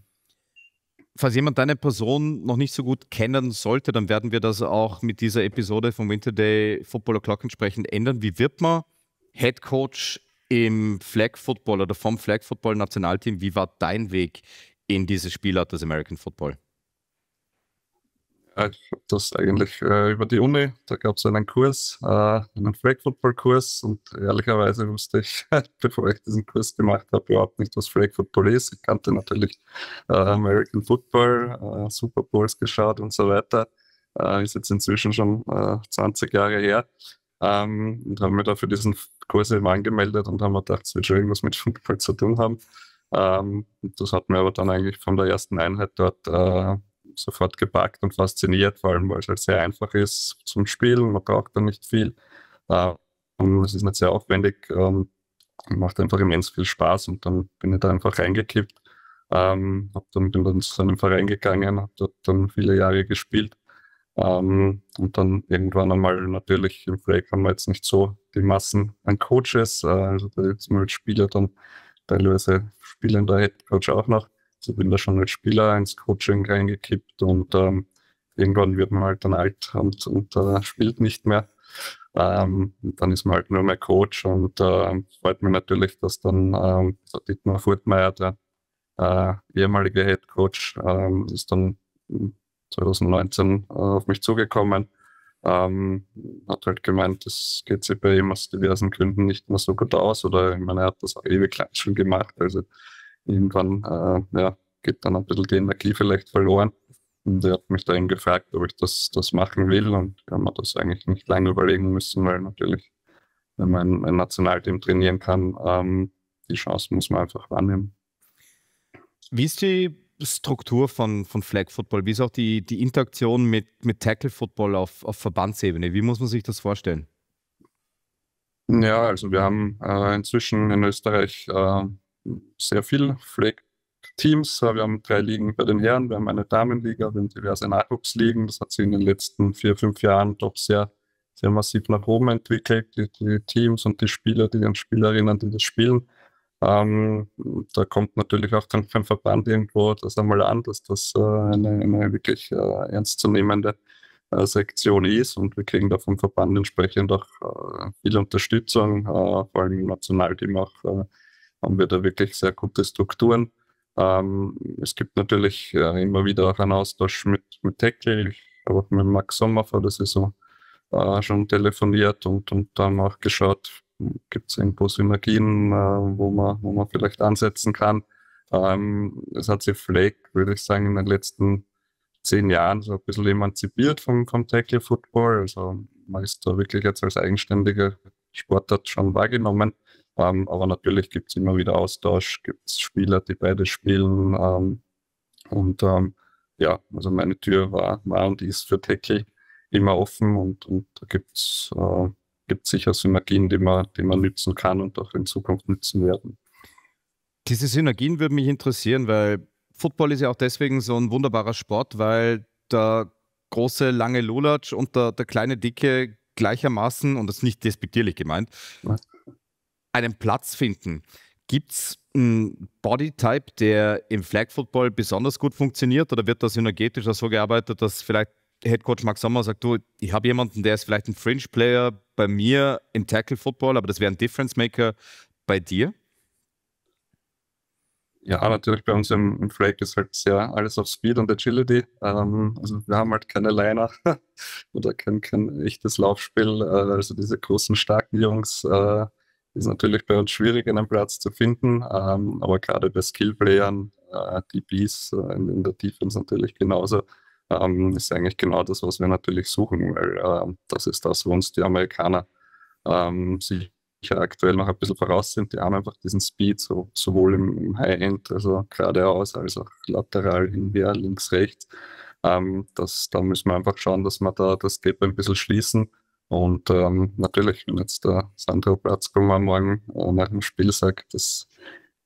Falls jemand deine Person noch nicht so gut kennen sollte, dann werden wir das auch mit dieser Episode vom Winterday Football O'Clock entsprechend ändern. Wie wird man Head Coach im Flag Football oder vom Flag Football Nationalteam? Wie war dein Weg in diese Spielart des American Football? ich äh, habe das eigentlich äh, über die Uni, da gab es einen Kurs, äh, einen Flag Football Kurs und ehrlicherweise wusste ich, bevor ich diesen Kurs gemacht habe, überhaupt nicht, was Flag Football ist. Ich kannte natürlich äh, American Football, äh, Super Bowls geschaut und so weiter. Äh, ist jetzt inzwischen schon 20 Jahre her. Ähm, und haben mir dafür diesen Kurs eben angemeldet und haben mir gedacht, es wird schon irgendwas mit Football zu tun haben. Ähm, das hat mir aber dann eigentlich von der ersten Einheit dort sofort gepackt und fasziniert, vor allem weil es halt sehr einfach ist zum Spielen, man braucht da nicht viel. Äh, und es ist nicht sehr aufwendig, ähm, macht einfach immens viel Spaß und dann bin ich da einfach reingekippt. Ähm, hab dann bin dann zu einem Verein gegangen, habe dort dann viele Jahre gespielt. Ähm, und dann irgendwann einmal natürlich im Break haben wir jetzt nicht so die Massen an Coaches, äh, also da jetzt mal Spieler dann teilweise spielender Headcoach auch noch. Ich bin da schon als Spieler ins Coaching reingekippt und ähm, irgendwann wird man halt dann alt und, und äh, spielt nicht mehr. Ähm, dann ist man halt nur mehr Coach und äh, freut mich natürlich, dass dann ähm, Dietmar Furtmeier, der äh, ehemalige Head Coach, ähm, ist dann 2019 äh, auf mich zugekommen. Ähm, hat halt gemeint, das geht sich bei ihm aus diversen Gründen nicht mehr so gut aus oder ich meine, er hat das auch ewig lang schon gemacht. Also irgendwann äh, ja, geht dann ein bisschen die Energie vielleicht verloren. Und er hat mich dann gefragt, ob ich das, das machen will und kann man das eigentlich nicht lange überlegen müssen, weil natürlich, wenn man ein Nationalteam trainieren kann, ähm, die Chance muss man einfach wahrnehmen. Wie ist die Struktur von, von Flag Football? Wie ist auch die, die Interaktion mit, mit Tackle Football auf, auf Verbandsebene? Wie muss man sich das vorstellen? Ja, also wir haben äh, inzwischen in Österreich äh, sehr viel Flag-Teams. Wir haben drei Ligen bei den Herren, wir haben eine Damenliga, wir haben diverse Nachwuchsligen. Das hat sich in den letzten vier, fünf Jahren doch sehr, sehr massiv nach oben entwickelt. Die, die Teams und die Spieler, die den Spielerinnen, die das spielen. Ähm, da kommt natürlich auch dann beim Verband irgendwo das einmal an, dass das äh, eine, eine, wirklich äh, ernstzunehmende äh, Sektion ist und wir kriegen da vom Verband entsprechend auch äh, viel Unterstützung, äh, vor allem im Nationalteam auch äh, haben wir da wirklich sehr gute Strukturen. Ähm, es gibt natürlich äh, immer wieder auch einen Austausch mit, mit Tackle. Ich habe auch mit Max Sommer vor der Saison äh, schon telefoniert und, und haben auch geschaut, gibt es irgendwo Synergien, äh, wo, man, wo man vielleicht ansetzen kann. Ähm, es hat sich Flake, würde ich sagen, in den letzten zehn Jahren so ein bisschen emanzipiert vom, vom Tackle Football. Also man ist da wirklich jetzt als eigenständiger Sportart schon wahrgenommen. Ähm, aber natürlich gibt es immer wieder Austausch, gibt es Spieler, die beide spielen. Ähm, und ähm, ja, also meine Tür war, war und ist für Tackle immer offen und, und da gibt es äh, gibt's sicher Synergien, die man, die man nützen kann und auch in Zukunft nützen werden. Diese Synergien würden mich interessieren, weil Football ist ja auch deswegen so ein wunderbarer Sport, weil der große, lange Lulatsch und der, der kleine, dicke gleichermaßen, und das ist nicht despektierlich gemeint, Was? einen Platz finden. Gibt es einen Bodytype, der im Flag Football besonders gut funktioniert oder wird da synergetisch so gearbeitet, dass vielleicht Head Coach Max Sommer sagt, du, ich habe jemanden, der ist vielleicht ein Fringe-Player bei mir im Tackle Football, aber das wäre ein Difference-Maker bei dir? Ja, natürlich bei uns im, im Flake ist halt sehr alles auf Speed und Agility. Ähm, also wir haben halt keine Liner oder kein, kein echtes Laufspiel. Äh, also diese großen, starken Jungs, äh, ist natürlich bei uns schwierig, einen Platz zu finden, ähm, aber gerade bei Skillplayern, äh, DBs äh, in, in, der Defense natürlich genauso, ähm, ist eigentlich genau das, was wir natürlich suchen, weil äh, das ist das, wo uns die Amerikaner ähm, sicher aktuell noch ein bisschen voraus sind. Die haben einfach diesen Speed, so, sowohl im, im High-End, also geradeaus, als auch lateral hinher, links, rechts. Ähm, das, da müssen wir einfach schauen, dass wir da das Gap ein bisschen schließen und ähm, natürlich, wenn jetzt der Sandro Platzkummer morgen nach dem Spiel sagt, das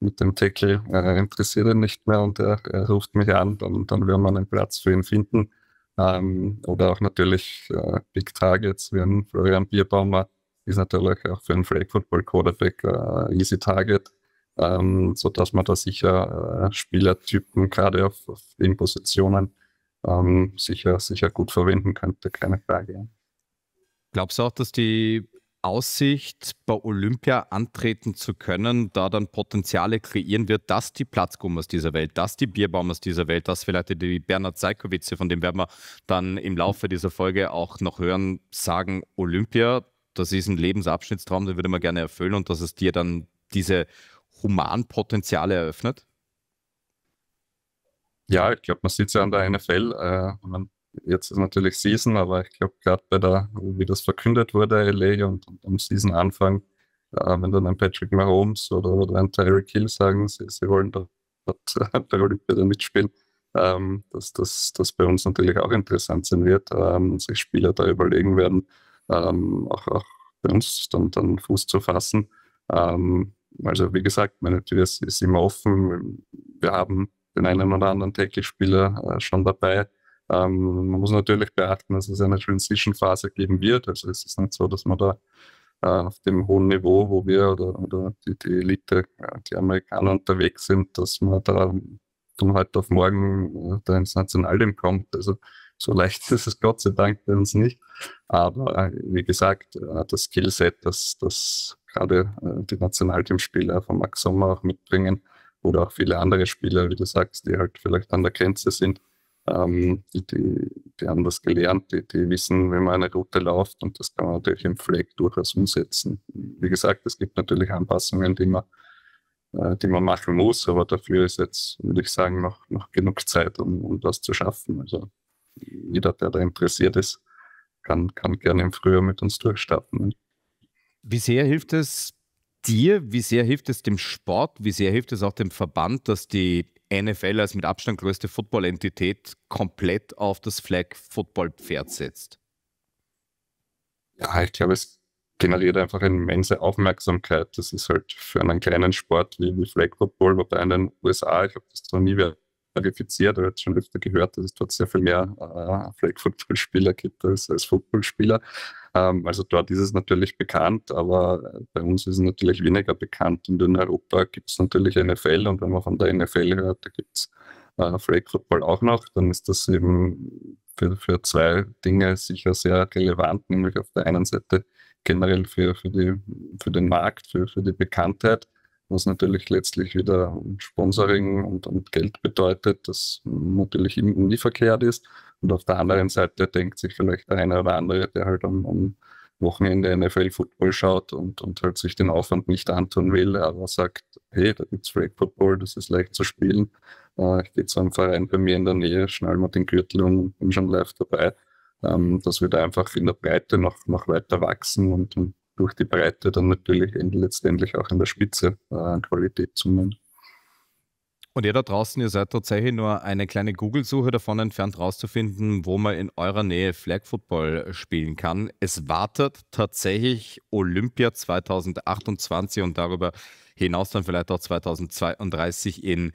mit dem Tackle äh, interessiert ihn nicht mehr und er, er ruft mich an, dann, dann werden wir einen Platz für ihn finden. Ähm, oder auch natürlich äh, Big Targets wie ein Florian Bierbaumer ist natürlich auch für einen Flag Football Quarterback äh, easy Target, ähm, sodass man da sicher äh, Spielertypen gerade auf, auf den Positionen ähm, sicher, sicher gut verwenden könnte, keine Frage. Glaubst du auch, dass die Aussicht, bei Olympia antreten zu können, da dann Potenziale kreieren wird, dass die Platzgummers dieser Welt, dass die Bierbaum aus dieser Welt, dass vielleicht die Bernhard Seikowitze, von dem werden wir dann im Laufe dieser Folge auch noch hören, sagen, Olympia, das ist ein Lebensabschnittstraum, den würde man gerne erfüllen und dass es dir dann diese Humanpotenziale eröffnet? Ja, ich glaube, man sieht es ja an der NFL, äh, man Jetzt ist natürlich Season, aber ich glaube, gerade bei der, wie das verkündet wurde, LA und, und am Season-Anfang, äh, wenn dann ein Patrick Mahomes oder, oder ein Tyreek Hill sagen, sie, sie wollen dort bei Olympia mitspielen, ähm, dass das dass bei uns natürlich auch interessant sein wird ähm, und sich Spieler da überlegen werden, ähm, auch, auch bei uns dann, dann Fuß zu fassen. Ähm, also wie gesagt, meine Tür ist, ist immer offen. Wir haben den einen oder anderen täglich Spieler äh, schon dabei. Ähm, man muss natürlich beachten, dass es eine Transition-Phase geben wird. Also es ist nicht so, dass man da äh, auf dem hohen Niveau, wo wir oder, oder die, die, Elite, äh, die Amerikaner unterwegs sind, dass man da von heute auf morgen äh, da ins Nationalteam kommt. Also so leicht ist es Gott sei Dank bei uns nicht. Aber äh, wie gesagt, das Skillset, das, das gerade die Nationalteamspieler von Max Sommer auch mitbringen oder auch viele andere Spieler, wie du sagst, die halt vielleicht an der Grenze sind, ähm, die, die, haben das gelernt, die, die, wissen, wie man eine Route läuft und das kann man natürlich im Flag durchaus umsetzen. Wie gesagt, es gibt natürlich Anpassungen, die man, äh, die man machen muss, aber dafür ist jetzt, würde ich sagen, noch, noch genug Zeit, um, um das zu schaffen. Also jeder, der da interessiert ist, kann, kann gerne im Frühjahr mit uns durchstarten. Wie sehr hilft es dir, wie sehr hilft es dem Sport, wie sehr hilft es auch dem Verband, dass die NFL als mit Abstand größte Football-Entität komplett auf das Flag-Football-Pferd setzt? Ja, ich glaube, es generiert einfach eine immense Aufmerksamkeit. Das ist halt für einen kleinen Sport wie, Flag Football, wobei in den USA, ich habe das noch nie verifiziert, aber jetzt schon öfter gehört, dass es dort sehr viel mehr äh, Flag Football-Spieler gibt als, als Football-Spieler. Ähm, also dort ist es natürlich bekannt, aber äh, bei uns ist es natürlich weniger bekannt. Und in Europa gibt es natürlich NFL und wenn man von der NFL hört, da gibt es äh, Flag Football auch noch, dann ist das eben für, für zwei Dinge sicher sehr relevant, nämlich auf der einen Seite generell für, für, die, für den Markt, für, für die Bekanntheit, was natürlich letztlich wieder Sponsoring und, und Geld bedeutet, das natürlich nie verkehrt ist. Und auf der anderen Seite denkt sich vielleicht der eine oder andere, der halt am, am Wochenende NFL-Football schaut und, und halt sich den Aufwand nicht antun will, aber sagt, hey, da gibt's Flag Football, das ist leicht zu spielen. Äh, ich gehe zu einem Verein bei mir in der Nähe, schnall mal den Gürtel und bin schon live dabei. Ähm, dass wir da einfach in der Breite noch, noch weiter wachsen und, und durch die Breite dann natürlich letztendlich auch in der Spitze äh, an Qualität zunehmen. Und ihr da draußen, ihr seid tatsächlich nur eine kleine Google-Suche davon entfernt, rauszufinden, wo man in eurer Nähe Flag Football spielen kann. Es wartet tatsächlich Olympia 2028 und darüber hinaus dann vielleicht auch 2032 in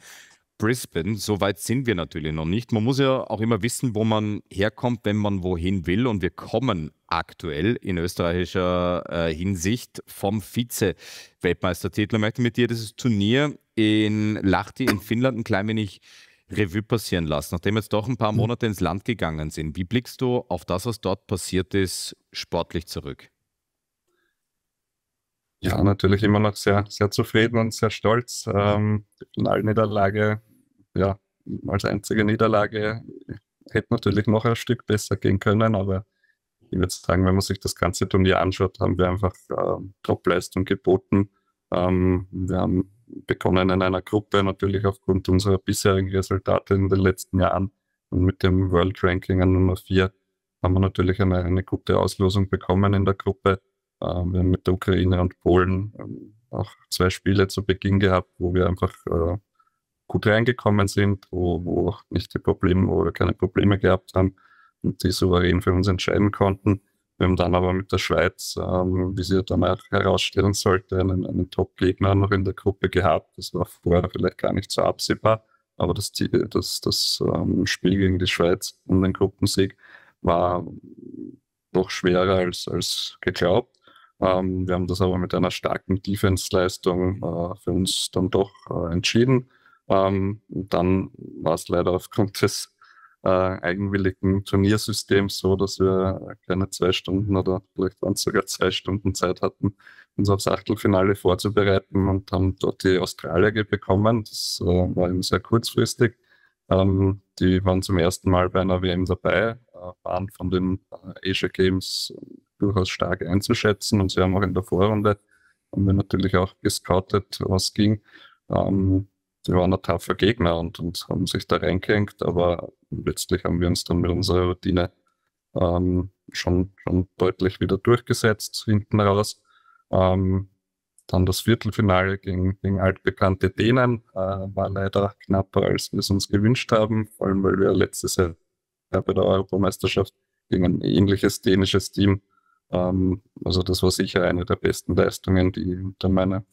Brisbane. So weit sind wir natürlich noch nicht. Man muss ja auch immer wissen, wo man herkommt, wenn man wohin will. Und wir kommen aktuell in österreichischer äh, Hinsicht vom Vize-Weltmeistertitel. Ich möchte mit dir dieses Turnier in Lahti in Finnland ein klein wenig Revue passieren lassen, nachdem jetzt doch ein paar mhm. Monate ins Land gegangen sind. Wie blickst du auf das, was dort passiert ist, sportlich zurück? ja, natürlich immer noch sehr, sehr zufrieden und sehr stolz. Ähm, Niederlage, ja, als einzige Niederlage hätte natürlich noch ein Stück besser gehen können, aber ich würde sagen, wenn man sich das ganze Turnier anschaut, haben wir einfach ähm, Top-Leistung geboten. Ähm, wir haben begonnen in einer Gruppe, natürlich aufgrund unserer bisherigen Resultate in den letzten Jahren und mit dem World Ranking an Nummer 4 haben wir natürlich eine, eine gute Auslosung bekommen in der Gruppe. Ähm, wir haben mit der Ukraine und Polen ähm, auch zwei Spiele zu Beginn gehabt, wo wir einfach äh, gut reingekommen sind, wo, wo auch nicht die Probleme oder keine Probleme gehabt haben und die souverän für uns entscheiden konnten. Wir haben dann aber mit der Schweiz, ähm, wie sie danach herausstellen sollte, einen, einen Top-Gegner noch in der Gruppe gehabt. Das war vorher vielleicht gar nicht so absehbar, aber das, das, das ähm, Spiel gegen die Schweiz und den Gruppensieg war doch schwerer als, als geglaubt. Ähm, wir haben das aber mit einer starken Defense-Leistung äh, für uns dann doch äh, entschieden. Ähm, dann war es leider aufgrund des äh, eigenwilligen Turniersystems so, dass wir keine zwei Stunden oder vielleicht waren sogar zwei Stunden Zeit hatten, uns aufs Achtelfinale vorzubereiten und haben dort die Australier bekommen. Das äh, war eben sehr kurzfristig. Ähm, die waren zum ersten Mal bei einer WM dabei, äh, waren von den äh, Asia Games durchaus stark einzuschätzen und sie haben auch in der Vorrunde, haben wir natürlich auch gescoutet, was ging. Ähm, sie waren ein taffer Gegner und, und haben sich da reingehängt, aber letztlich haben wir uns dann mit unserer Routine ähm, schon, schon deutlich wieder durchgesetzt hinten raus. Ähm, dann das Viertelfinale gegen, gegen altbekannte Dänen äh, war leider knapper, als wir es uns gewünscht haben, vor allem weil wir letztes Jahr bei der Europameisterschaft gegen ein ähnliches dänisches Team ähm, also das war sicher eine der besten Leistungen, die unter meiner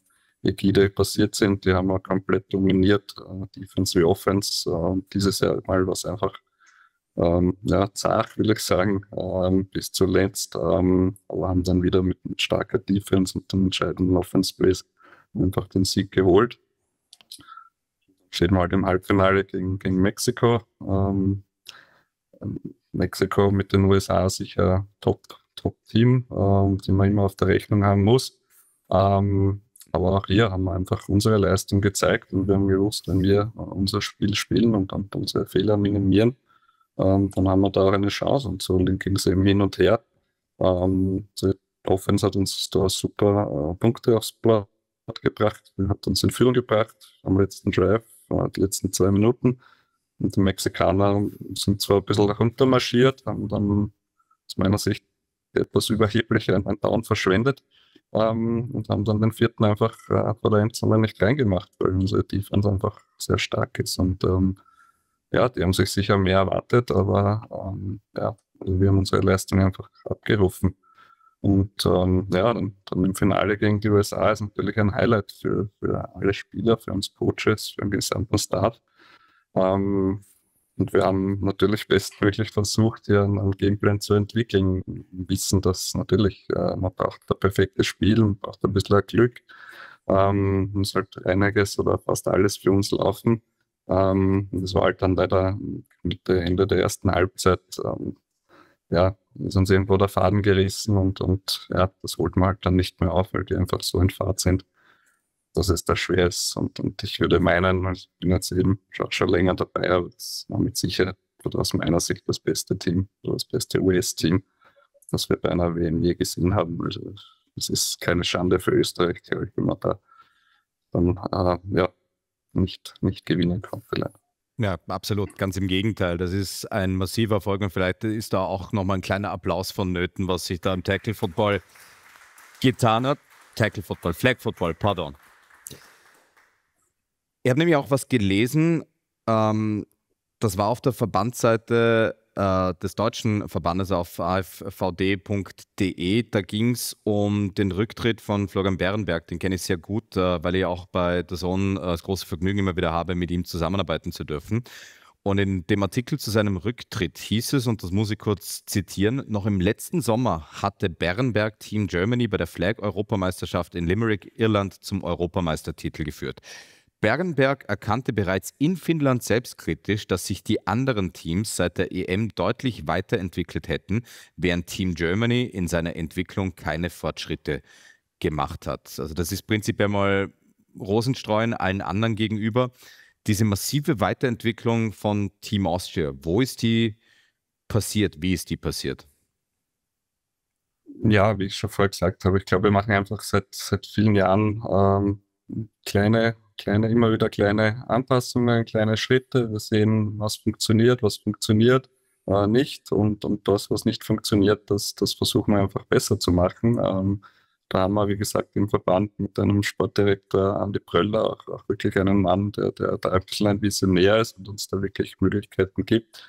Ägide passiert sind. Die haben wir komplett dominiert, äh, Defense wie Offense. Äh, dieses Jahr mal war es einfach ähm, ja, zart, will ich sagen, ähm, bis zuletzt. Ähm, aber haben dann wieder mit, mit starker Defense und dem entscheidenden Offense Plays einfach den Sieg geholt. Stehen wir halt im Halbfinale gegen, gegen Mexiko. Ähm, Mexiko mit den USA sicher top Top-Team, ähm, die man immer auf der Rechnung haben muss. Ähm, aber auch hier haben wir einfach unsere Leistung gezeigt und wir haben gewusst, wenn wir äh, unser Spiel spielen und dann unsere Fehler minimieren, ähm, dann haben wir da auch eine Chance. Und so ging es eben hin und her. Ähm, die Offense hat uns da super äh, Punkte aufs Blatt gebracht, hat uns in Führung gebracht am letzten Drive, äh, die letzten zwei Minuten. Und die Mexikaner sind zwar ein bisschen runtermarschiert, haben dann aus meiner Sicht etwas überheblich einen, Down verschwendet ähm, und haben dann den vierten einfach äh, vor der Endzone nicht reingemacht, weil unsere Defense einfach sehr stark ist. Und ähm, ja, die haben sich sicher mehr erwartet, aber ähm, ja, also wir haben unsere Leistung einfach abgerufen. Und ähm, ja, dann, dann, im Finale gegen die USA ist natürlich ein Highlight für, für alle Spieler, für uns Coaches, für den gesamten Staff. Ähm, und wir haben natürlich bestmöglich versucht, hier einen Gameplan zu entwickeln. Wir wissen, dass natürlich äh, man braucht ein perfektes Spiel man braucht ein bisschen Glück. Ähm, muss halt einiges oder fast alles für uns laufen. Ähm, das war halt dann leider Mitte, Ende der ersten Halbzeit. Ähm, ja, ist uns irgendwo der Faden gerissen und, und ja, das holt man halt dann nicht mehr auf, weil die einfach so in Fahrt sind dass es da schwer ist. Und, und ich würde meinen, also ich bin jetzt eben schon, schon länger dabei, aber es war mit Sicherheit oder aus meiner Sicht das beste Team oder das beste US-Team, das wir bei einer WM je gesehen haben. Also es ist keine Schande für Österreich, glaube ich, wenn man da dann äh, ja, nicht, nicht gewinnen kann vielleicht. Ja, absolut. Ganz im Gegenteil. Das ist ein massiver Erfolg und vielleicht ist da auch nochmal ein kleiner Applaus vonnöten, was sich da im Tackle Football getan hat. Tackle Football, Flag Football, pardon. Ich habe nämlich auch was gelesen, ähm, das war auf der Verbandsseite äh, des deutschen Verbandes auf afvd.de. Da ging es um den Rücktritt von Florian Berenberg. Den kenne ich sehr gut, äh, weil ich auch bei der Sohn äh, das große Vergnügen immer wieder habe, mit ihm zusammenarbeiten zu dürfen. Und in dem Artikel zu seinem Rücktritt hieß es, und das muss ich kurz zitieren, noch im letzten Sommer hatte Berenberg Team Germany bei der Flag-Europameisterschaft in Limerick, Irland, zum Europameistertitel geführt. Bernberg erkannte bereits in Finnland selbstkritisch, dass sich die anderen Teams seit der EM deutlich weiterentwickelt hätten, während Team Germany in seiner Entwicklung keine Fortschritte gemacht hat. Also das ist prinzipiell mal Rosenstreuen allen anderen gegenüber. Diese massive Weiterentwicklung von Team Austria, wo ist die passiert? Wie ist die passiert? Ja, wie ich schon vorher gesagt habe, ich glaube, wir machen einfach seit, seit vielen Jahren ähm, kleine kleine, immer wieder kleine Anpassungen, kleine Schritte. Wir sehen, was funktioniert, was funktioniert äh, nicht und, und das, was nicht funktioniert, das, das versuchen wir einfach besser zu machen. Ähm, da haben wir, wie gesagt, im Verband mit einem Sportdirektor Andi Bröller auch, auch wirklich einen Mann, der, der da ein bisschen ein bisschen näher ist und uns da wirklich Möglichkeiten gibt.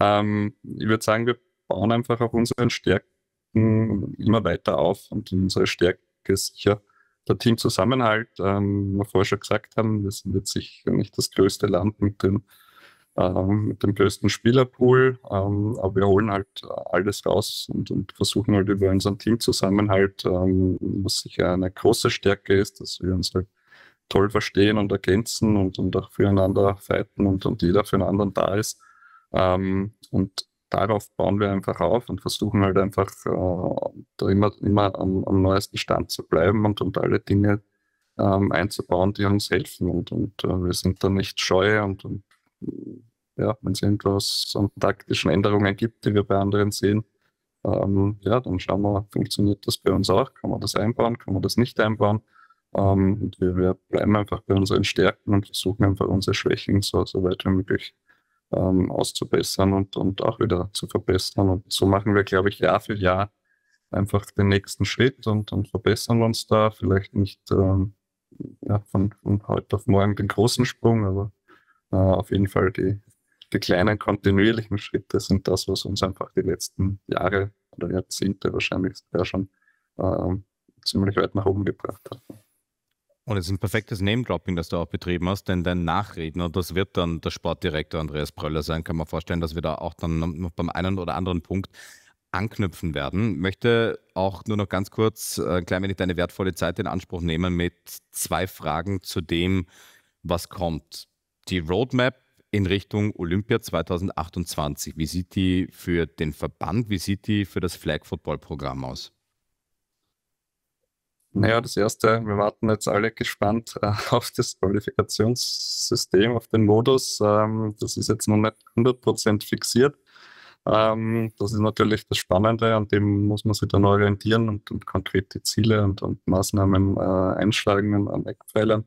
Ähm, ich würde sagen, wir bauen einfach auf unseren Stärken immer weiter auf und unsere Stärke ist sicher der Teamzusammenhalt, ähm, wir vorher schon gesagt haben, wir sind jetzt sicher nicht das größte Land mit dem, ähm, mit dem größten Spielerpool, ähm, aber wir holen halt alles raus und, und versuchen halt über unseren Teamzusammenhalt, ähm, was sicher eine große Stärke ist, dass wir uns halt toll verstehen und ergänzen und, und auch füreinander fighten und, und jeder für einen anderen da ist. Ähm, und darauf bauen wir einfach auf und versuchen halt einfach äh, da immer, immer am, am, neuesten Stand zu bleiben und, und alle Dinge ähm, einzubauen, die uns helfen. Und, und äh, wir sind da nicht scheu und, und ja, wenn es irgendwas an taktischen Änderungen gibt, die wir bei anderen sehen, ähm, ja, dann schauen wir, funktioniert das bei uns auch? Kann man das einbauen? Kann man das nicht einbauen? Ähm, und wir, wir, bleiben einfach bei unseren Stärken und versuchen einfach unsere Schwächen so, so weit wie möglich ähm, auszubessern und, und auch wieder zu verbessern. Und so machen wir, glaube ich, Jahr für Jahr einfach den nächsten Schritt und, und verbessern uns da. Vielleicht nicht ähm, ja, von, von heute auf morgen den großen Sprung, aber äh, auf jeden Fall die, die kleinen kontinuierlichen Schritte sind das, was uns einfach die letzten Jahre oder Jahrzehnte wahrscheinlich ja schon ähm, ziemlich weit nach oben gebracht hat. Und es ist ein perfektes Name-Dropping, das du auch betrieben hast, denn dein Nachredner, das wird dann der Sportdirektor Andreas Bröller sein, kann man vorstellen, dass wir da auch dann noch beim einen oder anderen Punkt anknüpfen werden. Möchte auch nur noch ganz kurz äh, klein wenig deine wertvolle Zeit in Anspruch nehmen mit zwei Fragen zu dem, was kommt. Die Roadmap in Richtung Olympia 2028, wie sieht die für den Verband, wie sieht die für das Flag Football Programm aus? Naja, das erste, wir warten jetzt alle gespannt äh, auf das Qualifikationssystem, auf den Modus. Ähm, das ist jetzt noch nicht 100% fixiert. Ähm, das ist natürlich das Spannende, an dem muss man sich dann orientieren und, und konkret die Ziele und, und Maßnahmen äh, einschlagen an, an Eckpfeilern.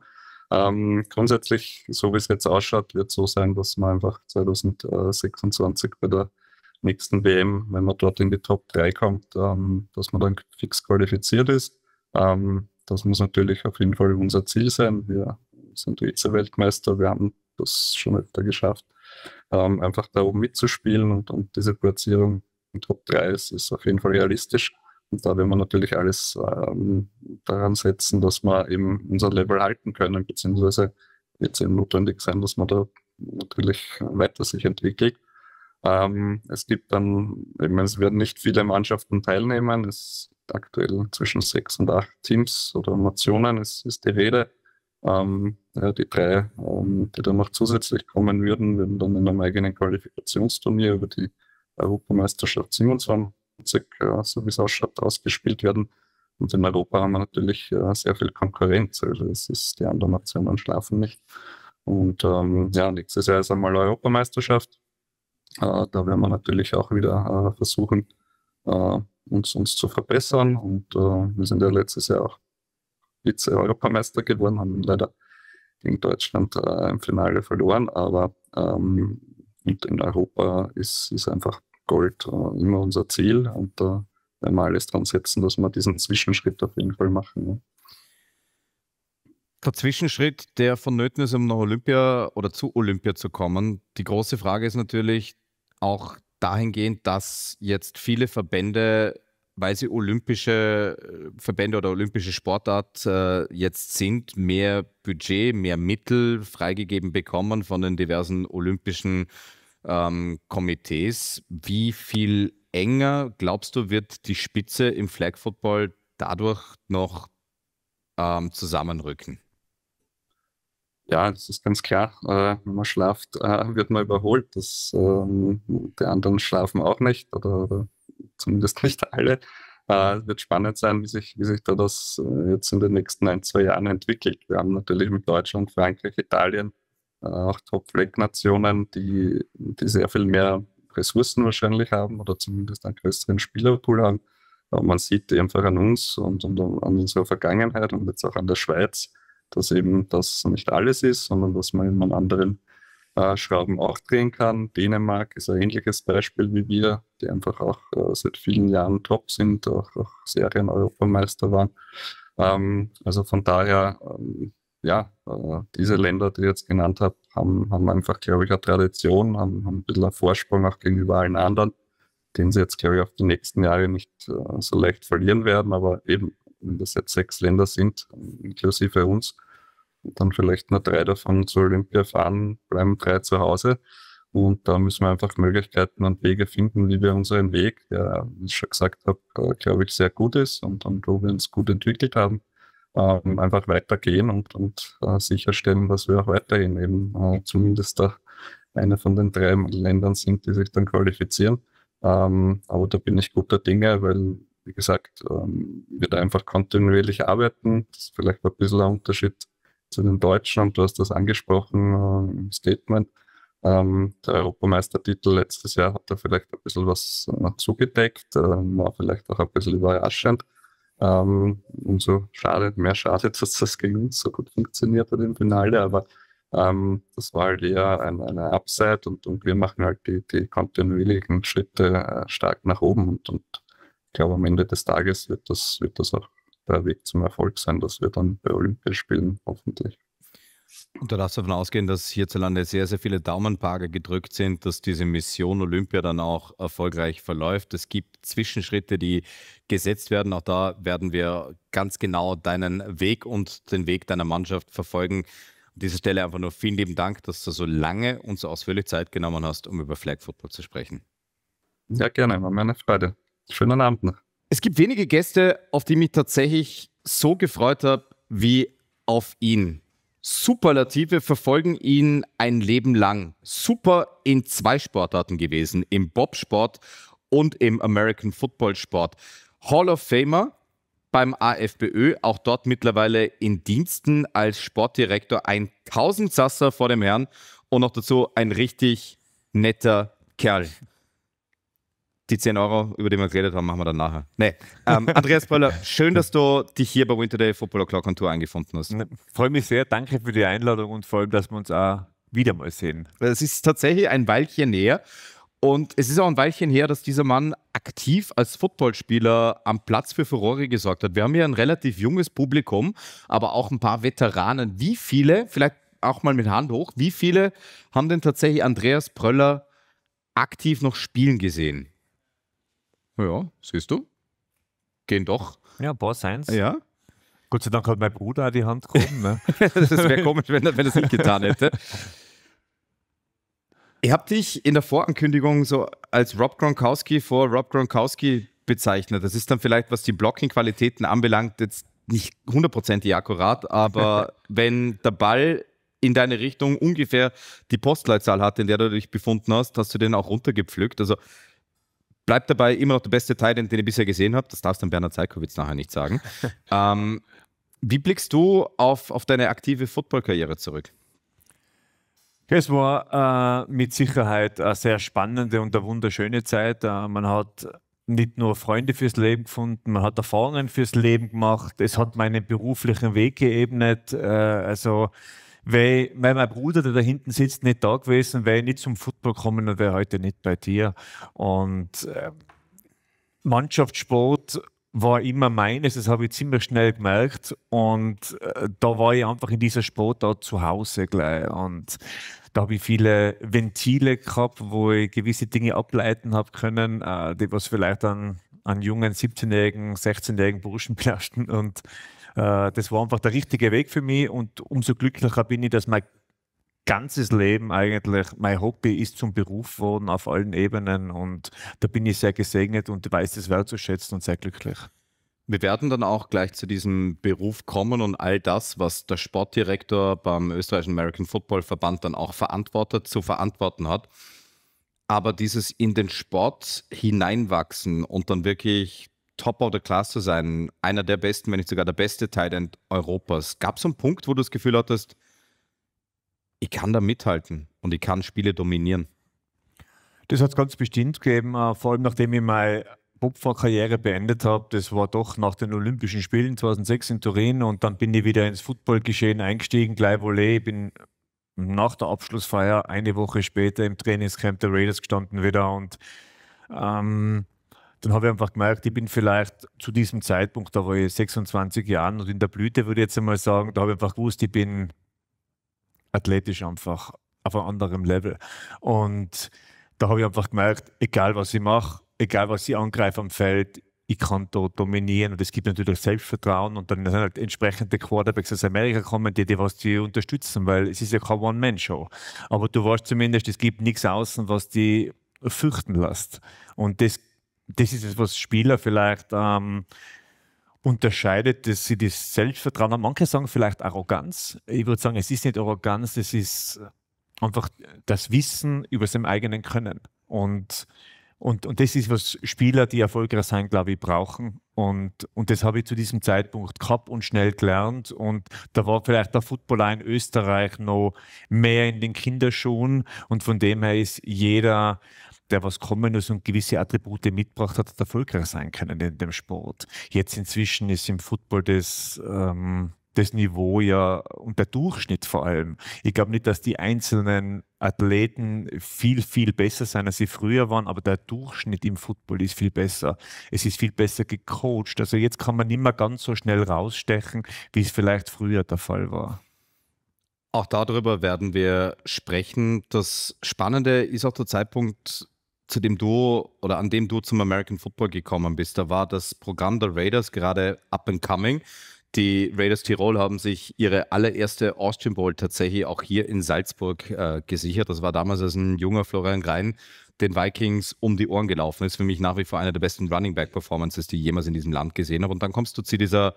Ähm, grundsätzlich, so wie es jetzt ausschaut, wird es so sein, dass man einfach 2026 bei der nächsten WM, wenn man dort in die Top 3 kommt, ähm, dass man dann fix qualifiziert ist. Ähm, das muss natürlich auf jeden Fall unser Ziel sein. Wir sind Vize-Weltmeister, wir haben das schon öfter geschafft. Ähm, einfach da oben mitzuspielen und, und diese Platzierung in Top 3 ist, ist auf jeden Fall realistisch. Und da werden wir natürlich alles ähm, daran setzen, dass wir eben unser Level halten können, beziehungsweise wird es eben notwendig sein, dass man da natürlich weiter sich entwickelt. Ähm, es gibt dann, ich meine, es werden nicht viele Mannschaften teilnehmen. Es aktuell zwischen sechs und acht Teams oder Nationen ist, ist die Rede. Ähm, ja, die drei, ähm, die dann noch zusätzlich kommen würden, würden dann in einem eigenen Qualifikationsturnier über die Europameisterschaft 27, äh, so wie es ausschaut, ausgespielt werden. Und in Europa haben wir natürlich äh, sehr viel Konkurrenz. Also es ist, die anderen Nationen schlafen nicht. Und ähm, ja, nächstes Jahr ist einmal Europameisterschaft. Äh, da werden wir natürlich auch wieder äh, versuchen, äh, uns, uns zu verbessern. Und äh, wir sind ja letztes Jahr auch Vize-Europameister geworden, haben leider gegen Deutschland äh, im Finale verloren, aber ähm, und in Europa ist, ist einfach Gold äh, immer unser Ziel und da äh, werden wir alles dran setzen, dass wir diesen Zwischenschritt auf jeden Fall machen. Ne? Der Zwischenschritt, der vonnöten ist, um nach Olympia oder zu Olympia zu kommen. Die große Frage ist natürlich auch dahingehend, dass jetzt viele Verbände, weil sie olympische äh, Verbände oder olympische Sportart äh, jetzt sind, mehr Budget, mehr Mittel freigegeben bekommen von den diversen olympischen ähm, Komitees. Wie viel enger, glaubst du, wird die Spitze im Flag Football dadurch noch ähm, zusammenrücken? ja, das ist ganz klar. Äh, wenn man schlaft, äh, wird man überholt. Das, ähm, die anderen schlafen auch nicht oder, oder zumindest nicht alle. Äh, wird spannend sein, wie sich, wie sich da das äh, jetzt in den nächsten ein, zwei Jahren entwickelt. Wir haben natürlich mit Deutschland, Frankreich, Italien äh, auch Top-Flag-Nationen, die, die sehr viel mehr Ressourcen wahrscheinlich haben oder zumindest einen größeren Spielerpool haben. Aber man sieht einfach an uns und, und an unserer Vergangenheit und jetzt auch an der Schweiz, dass eben das nicht alles ist, sondern dass man eben an anderen äh, Schrauben auch drehen kann. Dänemark ist ein ähnliches Beispiel wie wir, die einfach auch äh, seit vielen Jahren top sind, auch, auch Serien-Europameister waren. Ähm, also von daher, ähm, ja, äh, diese Länder, die ich jetzt genannt habe, haben, haben einfach, glaube ich, eine Tradition, haben, haben ein bisschen einen Vorsprung auch gegenüber allen anderen den sie jetzt, glaube ich, auf die nächsten Jahre nicht äh, so leicht verlieren werden. Aber eben, wenn das jetzt sechs Länder sind, inklusive uns, und dann vielleicht nur drei davon zur Olympia fahren, bleiben drei zu Hause. Und da müssen wir einfach Möglichkeiten und Wege finden, wie wir unseren Weg, der, wie ich schon gesagt habe, äh, glaube ich, sehr gut ist und, und wo wir uns gut entwickelt haben, ähm, einfach weitergehen und, und äh, sicherstellen, dass wir auch weiterhin eben äh, zumindest da einer von den drei Ländern sind, die sich dann qualifizieren. Ähm, aber da bin ich guter Dinge, weil wie gesagt, ähm, wir da einfach kontinuierlich arbeiten. Das ist vielleicht ein bisschen ein Unterschied zu den Deutschen und du hast das angesprochen äh, im Statement. Ähm, der Europameistertitel letztes Jahr hat da vielleicht ein bisschen was äh, zugedeckt, ähm, war vielleicht auch ein bisschen überraschend. Ähm, umso schade, mehr schade, dass das gegen uns so gut funktioniert hat im Finale, aber ähm, das war halt eher ein, eine Upside und, und wir machen halt die, die kontinuierlichen Schritte äh, stark nach oben und, und glaube, am Ende des Tages wird das, wird das auch der Weg zum Erfolg sein, dass wir dann bei Olympia spielen, hoffentlich. Und da darfst du davon ausgehen, dass hierzulande sehr, sehr viele Daumenpaare gedrückt sind, dass diese Mission Olympia dann auch erfolgreich verläuft. Es gibt Zwischenschritte, die gesetzt werden. Auch da werden wir ganz genau deinen Weg und den Weg deiner Mannschaft verfolgen. An dieser Stelle einfach nur vielen lieben Dank, dass du so lange und so ausführlich Zeit genommen hast, um über Flag Football zu sprechen. Ja, gerne, war mir eine Freude. Schönen Abend noch. Es gibt wenige Gäste, auf die mich tatsächlich so gefreut habe wie auf ihn. Superlative verfolgen ihn ein Leben lang. Super in zwei Sportarten gewesen, im Bobsport und im American Football Sport. Hall of Famer beim AFBÖ, auch dort mittlerweile in Diensten als Sportdirektor, ein Tausendsasser vor dem Herrn und noch dazu ein richtig netter Kerl die 10 Euro, über die wir geredet haben, machen wir dann nachher. Nee. Ähm, Andreas Böller, schön, dass du dich hier bei Winterday Football O'Clock on Tour eingefunden hast. Freue mich sehr. Danke für die Einladung und vor allem, dass wir uns auch wieder mal sehen. Es ist tatsächlich ein Weilchen näher. Und es ist auch ein Weilchen her, dass dieser Mann aktiv als Footballspieler am Platz für Furore gesorgt hat. Wir haben hier ein relativ junges Publikum, aber auch ein paar Veteranen. Wie viele, vielleicht auch mal mit Hand hoch, wie viele haben denn tatsächlich Andreas Pröller aktiv noch spielen gesehen? Ja, siehst du? Gehen doch. Ja, paar seins. Ja. Gott sei Dank hat mein Bruder auch die Hand gehoben. Ne? das wäre komisch, wenn er es nicht getan hätte. Ich habe dich in der Vorankündigung so als Rob Gronkowski vor Rob Gronkowski bezeichnet. Das ist dann vielleicht, was die Blocking-Qualitäten anbelangt, jetzt nicht hundertprozentig akkurat, aber wenn der Ball in deine Richtung ungefähr die Postleitzahl hat, in der du dich befunden hast, hast du den auch runtergepflückt. Also bleibt dabei immer noch der beste Teil, den, den ihr bisher gesehen habt. Das darfst dann Bernhard Zeikowitz nachher nicht sagen. ähm, wie blickst du auf, auf deine aktive Football-Karriere zurück? Es war äh, mit Sicherheit eine sehr spannende und eine wunderschöne Zeit. Äh, man hat nicht nur Freunde fürs Leben gefunden, man hat Erfahrungen fürs Leben gemacht. Es hat meinen beruflichen Weg geebnet. Äh, also weil, weil mein Bruder, der da hinten sitzt, nicht da gewesen wäre, nicht zum Football kommen und wäre heute nicht bei dir. Und äh, Mannschaftssport war immer meines, das habe ich ziemlich schnell gemerkt. Und äh, da war ich einfach in dieser Sportart zu Hause gleich. Und da habe ich viele Ventile gehabt, wo ich gewisse Dinge ableiten habe können, äh, die was vielleicht an, an jungen 17-jährigen, 16-jährigen Burschen belaschten. Und äh, das war einfach der richtige Weg für mich und umso glücklicher bin ich, dass mein ganzes Leben eigentlich, mein Hobby ist zum Beruf worden auf allen Ebenen und da bin ich sehr gesegnet und weiß das wertzuschätzen und sehr glücklich. Wir werden dann auch gleich zu diesem Beruf kommen und all das, was der Sportdirektor beim österreichischen American Football Verband dann auch verantwortet, zu verantworten hat. Aber dieses in den Sport hineinwachsen und dann wirklich Top of the Class zu sein, einer der besten, wenn nicht sogar der beste Tight Europas. Gab es einen Punkt, wo du das Gefühl hattest, ich kann da mithalten und ich kann Spiele dominieren? Das hat es ganz bestimmt gegeben, äh, vor allem nachdem ich meine Bobfahrkarriere beendet habe. Das war doch nach den Olympischen Spielen 2006 in Turin und dann bin ich wieder ins Footballgeschehen eingestiegen, gleich Volley. Eh. Ich bin nach der Abschlussfeier eine Woche später im Trainingscamp der Raiders gestanden wieder und ähm, dann habe ich einfach gemerkt, ich bin vielleicht zu diesem Zeitpunkt, da war ich 26 Jahren und in der Blüte würde ich jetzt einmal sagen, da habe ich einfach gewusst, ich bin athletisch einfach auf einem anderen Level. Und da habe ich einfach gemerkt, egal was ich mache, egal was ich angreife am Feld, ich kann da dominieren und es gibt natürlich Selbstvertrauen und dann sind halt entsprechende Quarterbacks aus Amerika kommen, die, die was die unterstützen, weil es ist ja kein One-Man-Show. Aber du weißt zumindest, es gibt nichts außen, was die fürchten lässt. Und das das ist es, was Spieler vielleicht ähm, unterscheidet, dass sie das Selbstvertrauen haben. Manche sagen vielleicht Arroganz. Ich würde sagen, es ist nicht Arroganz, es ist einfach das Wissen über sein eigenen Können. Und, und, und das ist, was Spieler, die erfolgreich sein, glaube ich, brauchen. Und, und das habe ich zu diesem Zeitpunkt gehabt und schnell gelernt. Und da war vielleicht der Footballer in Österreich noch mehr in den Kinderschuhen. Und von dem her ist jeder der was kommen ist und gewisse Attribute mitbracht, hat erfolgreich sein können in dem Sport. Jetzt inzwischen ist im Football das, ähm, das Niveau ja und der Durchschnitt vor allem. Ich glaube nicht, dass die einzelnen Athleten viel, viel besser sein, als sie früher waren, aber der Durchschnitt im Football ist viel besser. Es ist viel besser gecoacht. Also jetzt kann man nicht mehr ganz so schnell rausstechen, wie es vielleicht früher der Fall war. Auch darüber werden wir sprechen. Das Spannende ist auch der Zeitpunkt, zu dem Duo oder an dem du zum American Football gekommen bist. Da war das Programm der Raiders gerade up and coming. Die Raiders Tirol haben sich ihre allererste Austrian Bowl tatsächlich auch hier in Salzburg äh, gesichert. Das war damals, als ein junger Florian Grein den Vikings um die Ohren gelaufen ist. Für mich nach wie vor eine der besten Running Back Performances, die ich jemals in diesem Land gesehen habe. Und dann kommst du zu dieser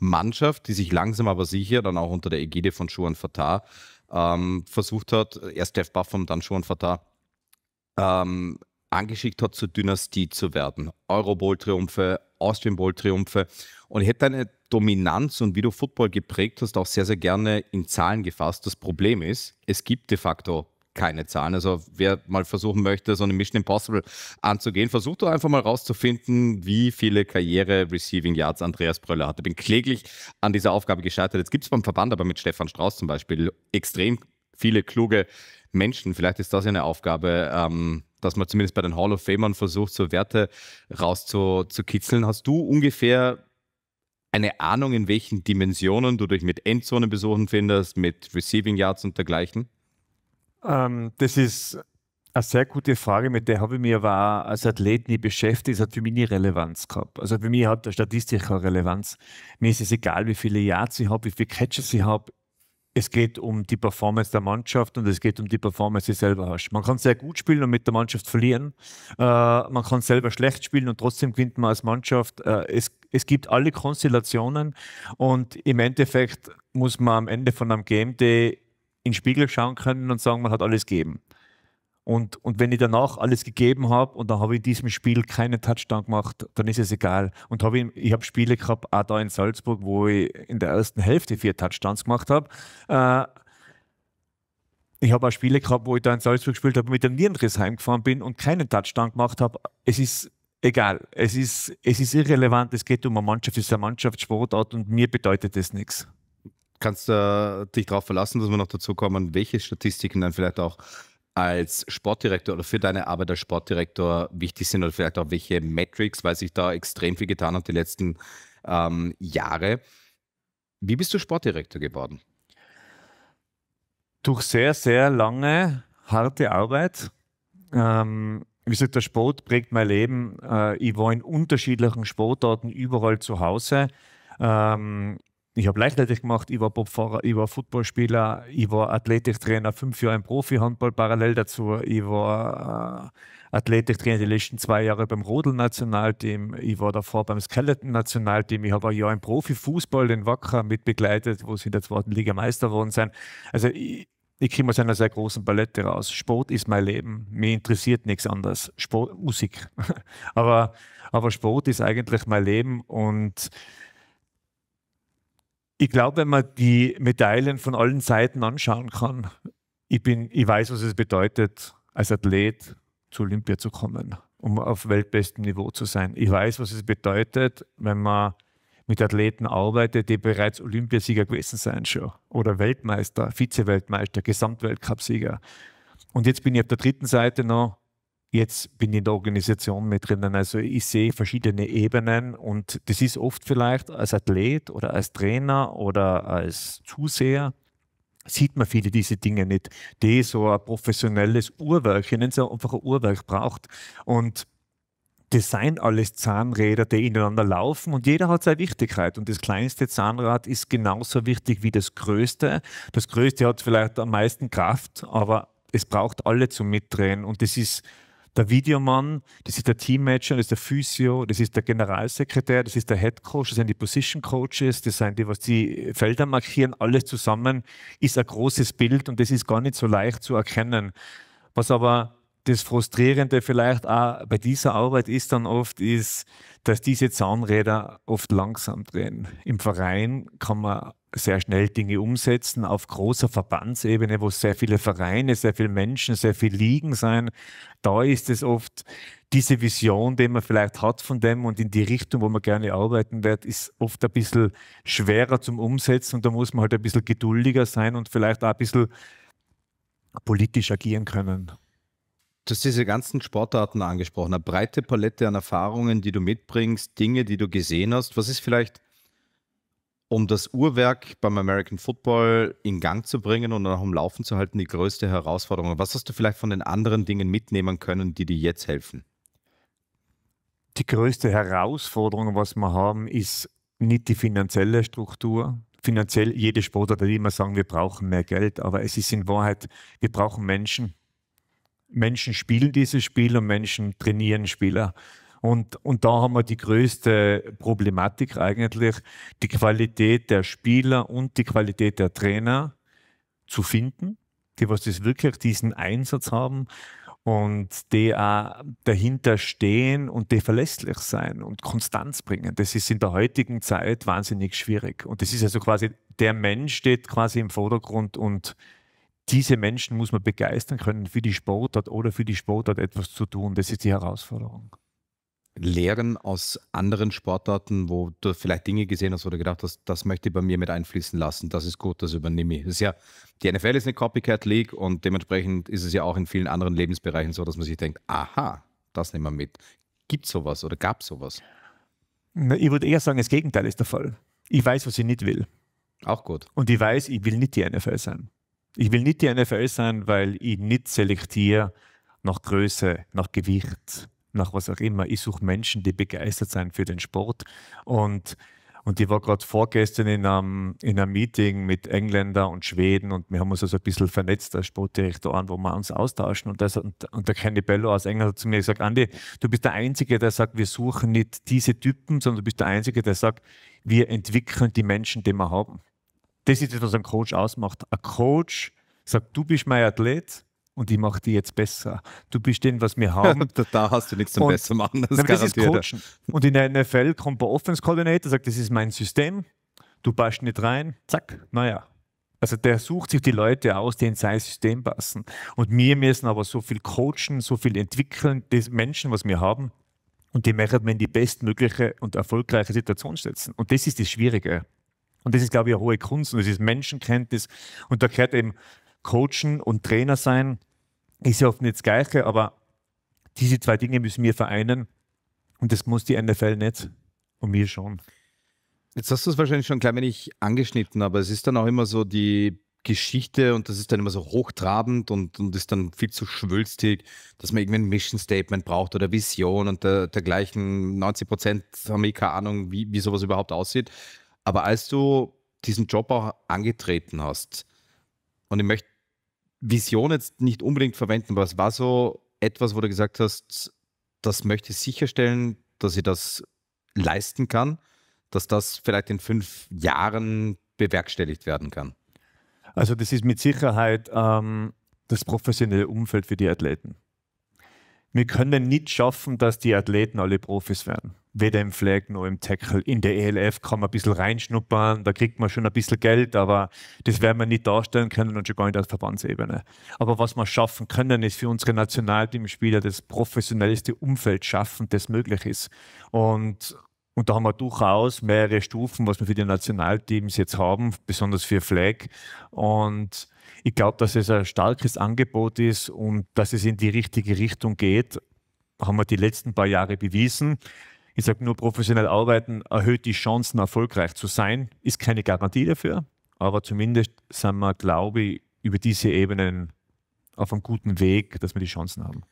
Mannschaft, die sich langsam aber sicher dann auch unter der Ägide von Schuan Fatah ähm, versucht hat, erst Jeff Buffum, dann Schuan Fatah, ähm, angeschickt hat, zur Dynastie zu werden. Euro Bowl Triumphe, Austrian Bowl Triumphe und hätte eine Dominanz und wie du Football geprägt hast, auch sehr, sehr gerne in Zahlen gefasst. Das Problem ist, es gibt de facto keine Zahlen. Also wer mal versuchen möchte, so eine Mission Impossible anzugehen, versucht doch einfach mal rauszufinden, wie viele Karriere-Receiving Yards Andreas Bröller hatte. Bin kläglich an dieser Aufgabe gescheitert. Jetzt gibt es beim Verband aber mit Stefan Strauß zum Beispiel extrem viele kluge Menschen. Vielleicht ist das ja eine Aufgabe, ähm, dass man zumindest bei den Hall of Famern versucht, so Werte rauszukitzeln. Hast du ungefähr eine Ahnung, in welchen Dimensionen du dich mit Endzonenbesuchen findest, mit Receiving Yards und dergleichen? Ähm, das ist eine sehr gute Frage, mit der habe ich mich aber auch als Athlet nie beschäftigt. Es hat für mich nie Relevanz gehabt. Also für mich hat der Statistik keine Relevanz. Mir ist es egal, wie viele Yards ich habe, wie viele Catches ich habe es geht um die Performance der Mannschaft und es geht um die Performance, die du selber hast. Man kann sehr gut spielen und mit der Mannschaft verlieren. Äh, man kann selber schlecht spielen und trotzdem gewinnt man als Mannschaft. Äh, es, es gibt alle Konstellationen und im Endeffekt muss man am Ende von einem Game Day in den Spiegel schauen können und sagen, man hat alles gegeben. Und, und wenn ich danach alles gegeben habe und dann habe ich in diesem Spiel keinen Touchdown gemacht, dann ist es egal. Und hab ich, ich habe Spiele gehabt, auch da in Salzburg, wo ich in der ersten Hälfte vier Touchdowns gemacht habe. Äh, ich habe auch Spiele gehabt, wo ich da in Salzburg gespielt habe, mit dem Nierenriss heimgefahren bin und keinen Touchdown gemacht habe. Es ist egal. Es ist, es ist irrelevant. Es geht um eine Mannschaft, es ist eine Mannschaftssportart und mir bedeutet das nichts. Kannst du äh, dich darauf verlassen, dass wir noch dazu kommen, welche Statistiken dann vielleicht auch als Sportdirektor oder für deine Arbeit als Sportdirektor wichtig sind oder vielleicht auch welche Metrics, weil sich da extrem viel getan hat die letzten ähm, Jahre. Wie bist du Sportdirektor geworden? Durch sehr, sehr lange, harte Arbeit. Ähm, wie gesagt, der Sport prägt mein Leben. Äh, ich war in unterschiedlichen Sportarten überall zu Hause. Ähm, ich habe Leichtathletik gemacht, ich war Bobfahrer, ich war Footballspieler, ich war Athletiktrainer, fünf Jahre im Profi-Handball parallel dazu. Ich war äh, Athletiktrainer die letzten zwei Jahre beim Rodel-Nationalteam. Ich war davor beim Skeleton-Nationalteam. Ich habe ein Jahr im Profifußball den Wacker mitbegleitet, wo sie in der zweiten Liga Meister geworden sind. Also ich, ich komme aus einer sehr großen Palette raus. Sport ist mein Leben. Mir interessiert nichts anderes. Sport, Musik. aber, aber Sport ist eigentlich mein Leben und ich glaube, wenn man die Medaillen von allen Seiten anschauen kann, ich, bin, ich weiß, was es bedeutet, als Athlet zu Olympia zu kommen, um auf weltbestem Niveau zu sein. Ich weiß, was es bedeutet, wenn man mit Athleten arbeitet, die bereits Olympiasieger gewesen sind schon oder Weltmeister, Vize-Weltmeister, Gesamtweltcupsieger. Und jetzt bin ich auf der dritten Seite noch jetzt bin ich in der Organisation mit drinnen. Also ich sehe verschiedene Ebenen und das ist oft vielleicht als Athlet oder als Trainer oder als Zuseher sieht man viele diese Dinge nicht, die so ein professionelles Uhrwerk, ich nenne es einfach ein Uhrwerk, braucht. Und das sind alles Zahnräder, die ineinander laufen und jeder hat seine Wichtigkeit. Und das kleinste Zahnrad ist genauso wichtig wie das größte. Das größte hat vielleicht am meisten Kraft, aber es braucht alle zum Mitdrehen und das ist der Videomann, das ist der Teammanager, das ist der Physio, das ist der Generalsekretär, das ist der Head Coach, das sind die Position Coaches, das sind die, was die Felder markieren, alles zusammen ist ein großes Bild und das ist gar nicht so leicht zu erkennen. Was aber das Frustrierende vielleicht auch bei dieser Arbeit ist dann oft, ist, dass diese Zahnräder oft langsam drehen. Im Verein kann man sehr schnell Dinge umsetzen auf großer Verbandsebene, wo sehr viele Vereine, sehr viele Menschen, sehr viele Ligen sein. Da ist es oft diese Vision, die man vielleicht hat von dem und in die Richtung, wo man gerne arbeiten wird, ist oft ein bisschen schwerer zum Umsetzen und da muss man halt ein bisschen geduldiger sein und vielleicht auch ein bisschen politisch agieren können. Du hast diese ganzen Sportarten angesprochen, eine breite Palette an Erfahrungen, die du mitbringst, Dinge, die du gesehen hast. Was ist vielleicht um das Uhrwerk beim American Football in Gang zu bringen und auch um Laufen zu halten, die größte Herausforderung? Was hast du vielleicht von den anderen Dingen mitnehmen können, die dir jetzt helfen? Die größte Herausforderung, was wir haben, ist nicht die finanzielle Struktur. Finanziell, jede Sportart will immer sagen, wir brauchen mehr Geld, aber es ist in Wahrheit, wir brauchen Menschen. Menschen spielen dieses Spiel und Menschen trainieren Spieler. Und, und da haben wir die größte Problematik eigentlich, die Qualität der Spieler und die Qualität der Trainer zu finden, die was das wirklich diesen Einsatz haben und die auch dahinter stehen und die verlässlich sein und Konstanz bringen. Das ist in der heutigen Zeit wahnsinnig schwierig. Und das ist also quasi, der Mensch steht quasi im Vordergrund und diese Menschen muss man begeistern können, für die Sportart oder für die Sportart etwas zu tun. Das ist die Herausforderung. Lehren aus anderen Sportarten, wo du vielleicht Dinge gesehen hast oder gedacht hast, das möchte ich bei mir mit einfließen lassen, das ist gut, das übernehme ich. Das ist ja, die NFL ist eine Copycat League und dementsprechend ist es ja auch in vielen anderen Lebensbereichen so, dass man sich denkt, aha, das nehmen wir mit. Gibt sowas oder gab sowas? Na, ich würde eher sagen, das Gegenteil ist der Fall. Ich weiß, was ich nicht will. Auch gut. Und ich weiß, ich will nicht die NFL sein. Ich will nicht die NFL sein, weil ich nicht selektiere nach Größe, nach Gewicht, nach was auch immer. Ich suche Menschen, die begeistert sind für den Sport. Und, und ich war gerade vorgestern in einem, in einem Meeting mit Engländern und Schweden und wir haben uns also ein bisschen vernetzt als Sportdirektoren, wo wir uns austauschen. Und, das, und, und der Kenny Bello aus England hat zu mir gesagt, Andi, du bist der Einzige, der sagt, wir suchen nicht diese Typen, sondern du bist der Einzige, der sagt, wir entwickeln die Menschen, die wir haben. Das ist das, was ein Coach ausmacht. Ein Coach sagt, du bist mein Athlet, und ich mache die jetzt besser. Du bist den, was wir haben. da hast du nichts zum und, Besser machen. Das, nein, das ist Coaching. Und in der NFL kommt der Offense Coordinator, sagt, das ist mein System, du passt nicht rein, zack, naja. Also der sucht sich die Leute aus, die in sein System passen. Und wir müssen aber so viel coachen, so viel entwickeln, die Menschen, was wir haben, und die möchten wir in die bestmögliche und erfolgreiche Situation setzen. Und das ist das Schwierige. Und das ist, glaube ich, eine hohe Kunst und das ist Menschenkenntnis. Und da gehört eben Coachen und Trainer sein ist ja oft nicht das Gleiche, aber diese zwei Dinge müssen wir vereinen und das muss die NFL nicht und wir schon. Jetzt hast du es wahrscheinlich schon klein wenig angeschnitten, aber es ist dann auch immer so die Geschichte und das ist dann immer so hochtrabend und, und ist dann viel zu schwülstig, dass man irgendwie ein Mission Statement braucht oder Vision und der, dergleichen. 90 Prozent haben eh keine Ahnung, wie, wie sowas überhaupt aussieht. Aber als du diesen Job auch angetreten hast, und ich möchte Vision jetzt nicht unbedingt verwenden, aber es war so etwas, wo du gesagt hast, das möchte ich sicherstellen, dass ich das leisten kann, dass das vielleicht in fünf Jahren bewerkstelligt werden kann? Also das ist mit Sicherheit ähm, das professionelle Umfeld für die Athleten. Wir können nicht schaffen, dass die Athleten alle Profis werden weder im Flag noch im Tackle. In der ELF kann man ein bisschen reinschnuppern, da kriegt man schon ein bisschen Geld, aber das werden wir nicht darstellen können und schon gar nicht auf Verbandsebene. Aber was wir schaffen können, ist für unsere Nationalteamspieler das professionellste Umfeld schaffen, das möglich ist. Und und da haben wir durchaus mehrere Stufen, was wir für die Nationalteams jetzt haben, besonders für Flag. Und ich glaube, dass es ein starkes Angebot ist und dass es in die richtige Richtung geht, haben wir die letzten paar Jahre bewiesen. Ich sage nur, professionell arbeiten erhöht die Chancen, erfolgreich zu sein. Ist keine Garantie dafür, aber zumindest sind wir, glaube ich, über diese Ebenen auf einem guten Weg, dass wir die Chancen haben.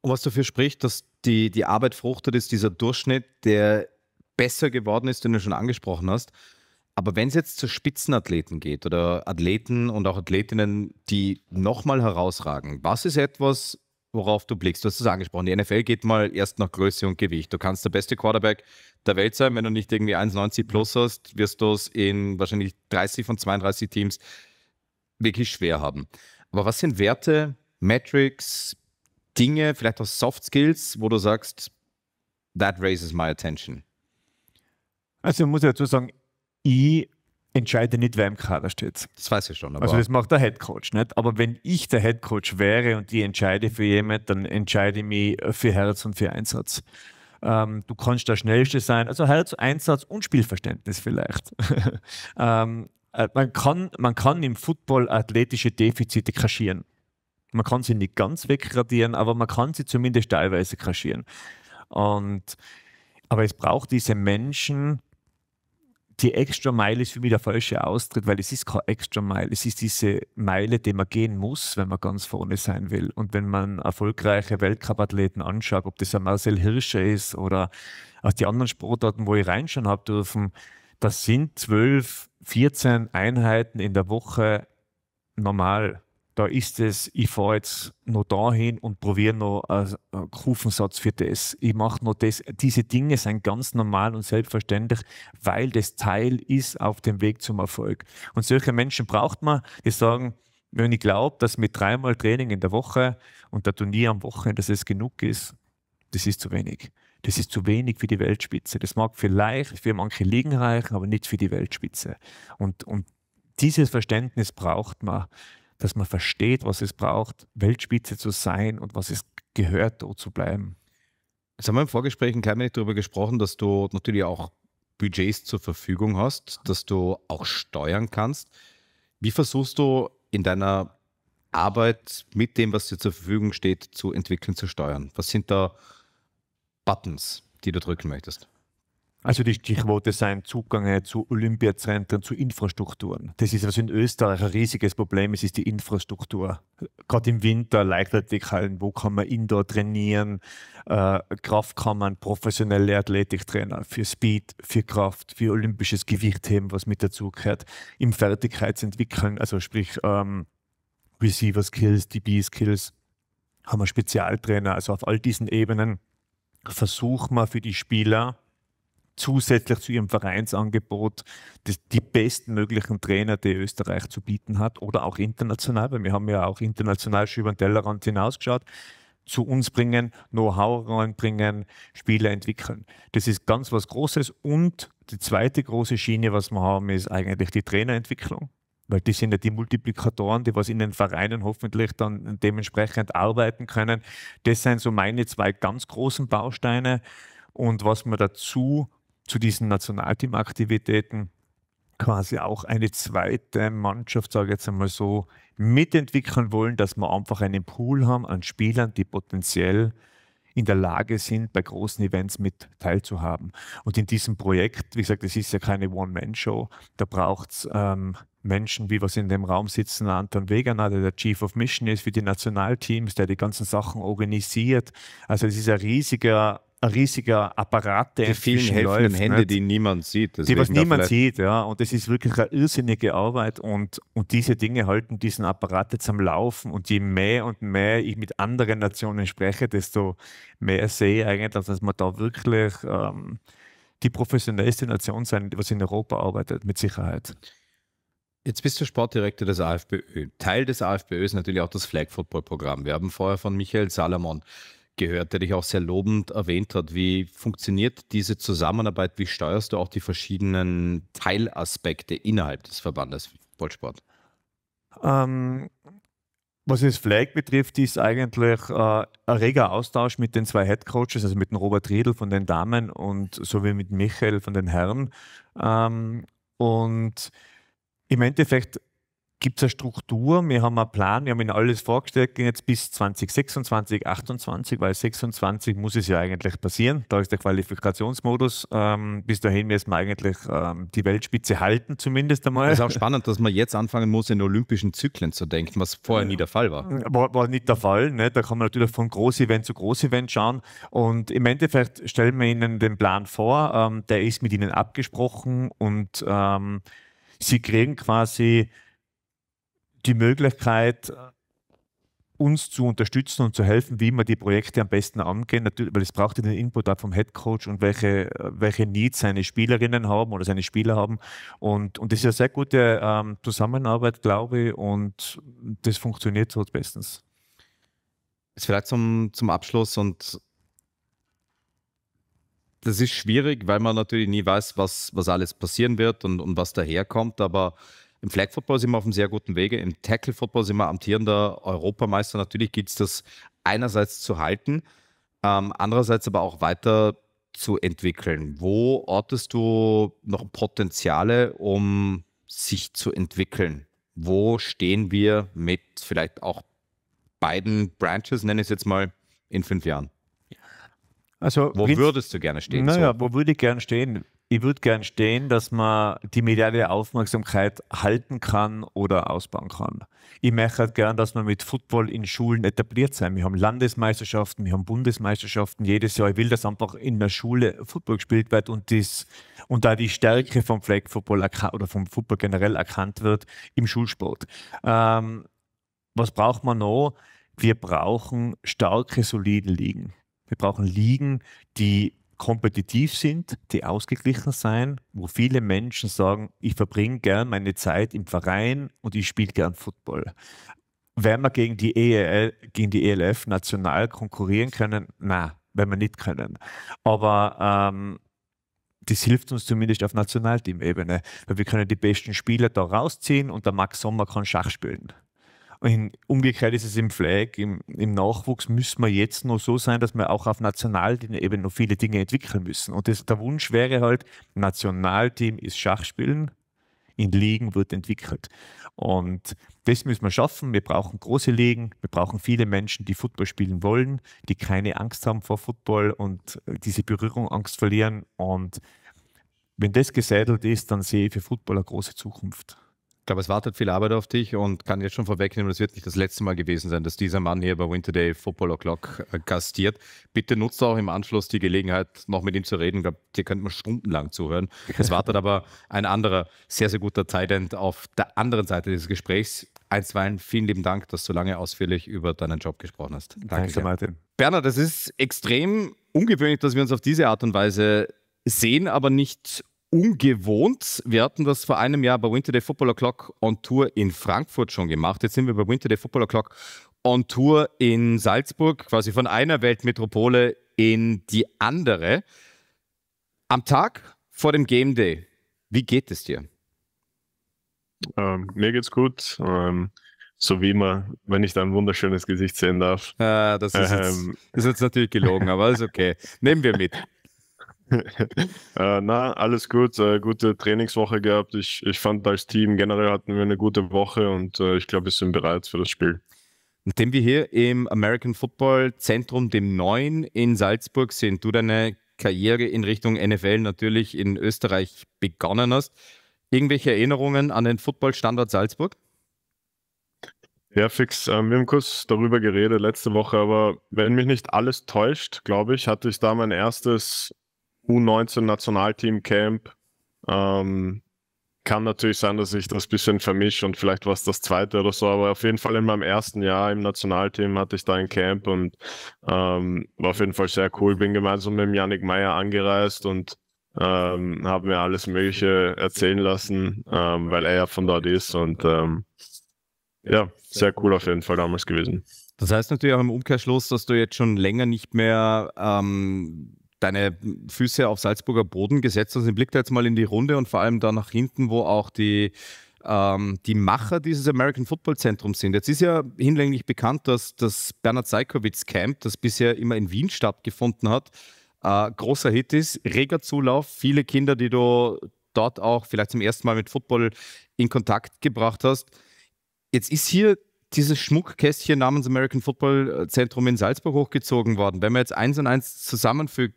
Und was dafür spricht, dass die, die Arbeit fruchtet, ist dieser Durchschnitt, der besser geworden ist, den du schon angesprochen hast. Aber wenn es jetzt zu Spitzenathleten geht oder Athleten und auch Athletinnen, die nochmal herausragen, was ist etwas, worauf du blickst. Du hast es angesprochen. Die NFL geht mal erst nach Größe und Gewicht. Du kannst der beste Quarterback der Welt sein. Wenn du nicht irgendwie 1,90 plus hast, wirst du es in wahrscheinlich 30 von 32 Teams wirklich schwer haben. Aber was sind Werte, Metrics, Dinge, vielleicht auch Soft Skills, wo du sagst, that raises my attention? Also, ich muss dazu sagen, ich entscheide nicht, wer im Kader steht. Das weiß ich schon. also das macht der Head Coach nicht. Aber wenn ich der Head Coach wäre und ich entscheide für jemanden, dann entscheide ich mich für Herz und für Einsatz. Ähm, du kannst der Schnellste sein. Also Herz, Einsatz und Spielverständnis vielleicht. ähm, äh, man, kann, man kann im Football athletische Defizite kaschieren. Man kann sie nicht ganz wegradieren, aber man kann sie zumindest teilweise kaschieren. Und, aber es braucht diese Menschen, die Extra Mile ist für mich der falsche Austritt, weil es ist keine Extra Mile. Es ist diese Meile, die man gehen muss, wenn man ganz vorne sein will. Und wenn man erfolgreiche Weltcup-Athleten anschaut, ob das ein Marcel Hirscher ist oder auch die anderen Sportarten, wo ich reinschauen habe dürfen, das sind zwölf, 14 Einheiten in der Woche normal da ist es, ich fahre jetzt noch dahin und probiere noch einen Kufensatz für das. Ich mache noch das. Diese Dinge sind ganz normal und selbstverständlich, weil das Teil ist auf dem Weg zum Erfolg. Und solche Menschen braucht man, die sagen, wenn ich glaube, dass mit dreimal Training in der Woche und der Turnier am Wochenende, dass es genug ist, das ist zu wenig. Das ist zu wenig für die Weltspitze. Das mag vielleicht für manche liegen reichen, aber nicht für die Weltspitze. Und, und dieses Verständnis braucht man dass man versteht, was es braucht, Weltspitze zu sein und was es gehört, dort zu bleiben. Jetzt haben wir im Vorgespräch ein klein wenig darüber gesprochen, dass du natürlich auch Budgets zur Verfügung hast, dass du auch steuern kannst. Wie versuchst du in deiner Arbeit mit dem, was dir zur Verfügung steht, zu entwickeln, zu steuern? Was sind da Buttons, die du drücken möchtest? Also die Stichworte seien Zugänge äh, zu Olympiazentren, zu Infrastrukturen. Das ist, was also in Österreich ein riesiges Problem ist, ist die Infrastruktur. Gerade im Winter, Leichtathletikhallen, wo kann man Indoor trainieren, äh, Kraftkammern, professionelle Athletiktrainer für Speed, für Kraft, für olympisches Gewichtheben, was mit dazu gehört, im Fertigkeitsentwickeln, also sprich ähm, Receiver-Skills, DB-Skills, haben wir Spezialtrainer. Also auf all diesen Ebenen versuchen wir für die Spieler, zusätzlich zu ihrem Vereinsangebot die bestmöglichen Trainer, die Österreich zu bieten hat oder auch international, weil wir haben ja auch international schon über den Tellerrand hinausgeschaut, zu uns bringen, Know-how reinbringen, Spiele entwickeln. Das ist ganz was Großes und die zweite große Schiene, was wir haben, ist eigentlich die Trainerentwicklung weil die sind ja die Multiplikatoren, die was in den Vereinen hoffentlich dann dementsprechend arbeiten können. Das sind so meine zwei ganz großen Bausteine. Und was wir dazu zu diesen Nationalteamaktivitäten quasi auch eine zweite Mannschaft, sage ich jetzt einmal so, mitentwickeln wollen, dass wir einfach einen Pool haben an Spielern, die potenziell in der Lage sind, bei großen Events mit teilzuhaben. Und in diesem Projekt, wie gesagt, es ist ja keine One-Man-Show, da braucht es ähm, Menschen, wie was in dem Raum sitzen, Anton Wegener, der der Chief of Mission ist für die Nationalteams, der die ganzen Sachen organisiert. Also es ist ein riesiger ein riesiger Apparat, der die vielen helfenden Hände, nicht? die niemand sieht. Die was niemand sieht, ja. Und es ist wirklich eine irrsinnige Arbeit und, und diese Dinge halten diesen Apparat jetzt am Laufen und je mehr und mehr ich mit anderen Nationen spreche, desto mehr sehe ich eigentlich, dass man da wirklich ähm, die professionellste Nation sein, was in Europa arbeitet, mit Sicherheit. Jetzt bist du Sportdirektor des AFBÖ. Teil des AFBÖ ist natürlich auch das Flag Football Programm. Wir haben vorher von Michael Salomon gehört, der dich auch sehr lobend erwähnt hat. Wie funktioniert diese Zusammenarbeit? Wie steuerst du auch die verschiedenen Teilaspekte innerhalb des Verbandes Vollsport? Ähm, was das Flag betrifft, ist eigentlich äh, ein reger Austausch mit den zwei Head Coaches, also mit dem Robert Riedl von den Damen und sowie mit Michael von den Herren. Ähm, und im Endeffekt gibt es eine Struktur, wir haben einen Plan, wir haben Ihnen alles vorgestellt, gehen jetzt bis 2026, 28, weil 26 muss es ja eigentlich passieren. Da ist der Qualifikationsmodus. Ähm, bis dahin müssen wir eigentlich ähm, die Weltspitze halten, zumindest einmal. Es ist auch spannend, dass man jetzt anfangen muss, in olympischen Zyklen zu denken, was vorher nie der Fall war. War, war nicht der Fall. Ne? Da kann man natürlich von Groß-Event zu Groß-Event schauen. Und im Endeffekt stellen wir Ihnen den Plan vor. Ähm, der ist mit Ihnen abgesprochen und ähm, Sie kriegen quasi die Möglichkeit, uns zu unterstützen und zu helfen, wie wir die Projekte am besten angehen, Natürlich, weil es braucht den Input auch vom Headcoach und welche, welche Needs seine Spielerinnen haben oder seine Spieler haben. Und, und das ist eine sehr gute ähm, Zusammenarbeit, glaube ich, und das funktioniert so bestens. Jetzt vielleicht zum, zum Abschluss und das ist schwierig, weil man natürlich nie weiß, was, was alles passieren wird und, und was daherkommt, aber im Flag Football sind wir auf einem sehr guten Wege. Im Tackle Football sind wir amtierender Europameister. Natürlich gibt es, das einerseits zu halten, ähm, andererseits aber auch weiter zu entwickeln. Wo ortest du noch Potenziale, um sich zu entwickeln? Wo stehen wir mit vielleicht auch beiden Branches, nenne ich es jetzt mal, in fünf Jahren? Also, wo würdest du gerne stehen? Naja, so? wo würde ich gerne stehen? ich würde gern stehen, dass man die mediale Aufmerksamkeit halten kann oder ausbauen kann. Ich möchte halt gern, dass man mit Football in Schulen etabliert sein. Wir haben Landesmeisterschaften, wir haben Bundesmeisterschaften jedes Jahr. Ich will, dass einfach in der Schule Football gespielt wird und, das, und da die Stärke vom Flag Football oder vom Football generell erkannt wird im Schulsport. Ähm, was braucht man noch? Wir brauchen starke, solide Ligen. Wir brauchen Ligen, die kompetitiv sind, die ausgeglichen sein, wo viele Menschen sagen, ich verbringe gern meine Zeit im Verein und ich spiele gern Football. Werden wir gegen die, EL, gegen die ELF national konkurrieren können? Nein, wenn wir nicht können. Aber ähm, das hilft uns zumindest auf Nationalteam-Ebene, weil wir können die besten Spieler da rausziehen und der Max Sommer kann Schach spielen umgekehrt ist es im Flag, im, im Nachwuchs müssen wir jetzt noch so sein, dass wir auch auf Nationalteam eben noch viele Dinge entwickeln müssen. Und das, der Wunsch wäre halt, Nationalteam ist Schachspielen, in Ligen wird entwickelt. Und das müssen wir schaffen. Wir brauchen große Ligen, wir brauchen viele Menschen, die Football spielen wollen, die keine Angst haben vor Football und äh, diese Berührung Angst verlieren. Und wenn das gesädelt ist, dann sehe ich für Football eine große Zukunft. Ich glaube, es wartet viel Arbeit auf dich und kann jetzt schon vorwegnehmen, das wird nicht das letzte Mal gewesen sein, dass dieser Mann hier bei Winterday Football O'Clock äh, gastiert. Bitte nutzt auch im Anschluss die Gelegenheit, noch mit ihm zu reden. Ich glaube, dir könnte man stundenlang zuhören. Es wartet aber ein anderer, sehr, sehr guter Tident auf der anderen Seite dieses Gesprächs. Einstweilen, vielen lieben Dank, dass du lange ausführlich über deinen Job gesprochen hast. Danke, Danke Martin. Bernhard, es ist extrem ungewöhnlich, dass wir uns auf diese Art und Weise sehen, aber nicht ungewohnt. Wir hatten das vor einem Jahr bei Winter Day Football O'Clock on Tour in Frankfurt schon gemacht. Jetzt sind wir bei Winter Day Football O'Clock on Tour in Salzburg, quasi von einer Weltmetropole in die andere. Am Tag vor dem Game Day, wie geht es dir? Ähm, mir geht's gut. Ähm, so wie immer, wenn ich da ein wunderschönes Gesicht sehen darf. Ah, das, ist jetzt, ähm, ist jetzt natürlich gelogen, aber ist okay. Nehmen wir mit. äh, na, alles gut. Äh, gute Trainingswoche gehabt. Ich, ich fand, als Team generell hatten wir eine gute Woche und äh, ich glaube, wir sind bereit für das Spiel. Nachdem wir hier im American Football Zentrum, dem Neuen in Salzburg sind, du deine Karriere in Richtung NFL natürlich in Österreich begonnen hast, irgendwelche Erinnerungen an den Footballstandort Salzburg? Ja, fix. Ähm, wir haben kurz darüber geredet letzte Woche, aber wenn mich nicht alles täuscht, glaube ich, hatte ich da mein erstes U19-Nationalteam-Camp. Ähm, kann natürlich sein, dass ich das ein bisschen vermische und vielleicht war es das zweite oder so, aber auf jeden Fall in meinem ersten Jahr im Nationalteam hatte ich da ein Camp und ähm, war auf jeden Fall sehr cool. Bin gemeinsam mit Janik Meyer angereist und ähm, habe mir alles Mögliche erzählen lassen, ähm, weil er ja von dort ist und ähm, ja, sehr cool auf jeden Fall damals gewesen. Das heißt natürlich auch im Umkehrschluss, dass du jetzt schon länger nicht mehr ähm, deine Füße auf Salzburger Boden gesetzt hast. Ich blicke jetzt mal in die Runde und vor allem da nach hinten, wo auch die, ähm, die Macher dieses American Football Zentrums sind. Jetzt ist ja hinlänglich bekannt, dass das Bernhard Seikowitz Camp, das bisher immer in Wien stattgefunden hat, äh, großer Hit ist, reger Zulauf, viele Kinder, die du dort auch vielleicht zum ersten Mal mit Football in Kontakt gebracht hast. Jetzt ist hier dieses Schmuckkästchen namens American Football Zentrum in Salzburg hochgezogen worden. Wenn man jetzt eins und eins zusammenfügt,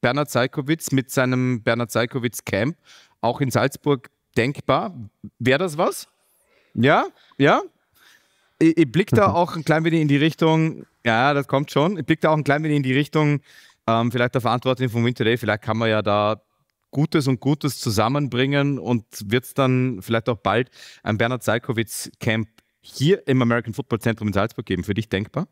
Bernhard Seikowitz mit seinem Bernhard Seikowitz Camp auch in Salzburg denkbar. Wäre das was? Ja, ja. Ich, ich blicke da mhm. auch ein klein wenig in die Richtung, ja, das kommt schon. Ich blicke da auch ein klein wenig in die Richtung, ähm, vielleicht der Verantwortlichen von Winterday, vielleicht kann man ja da Gutes und Gutes zusammenbringen und wird es dann vielleicht auch bald ein Bernhard Seikowitz Camp hier im American Football Zentrum in Salzburg geben. Für dich denkbar?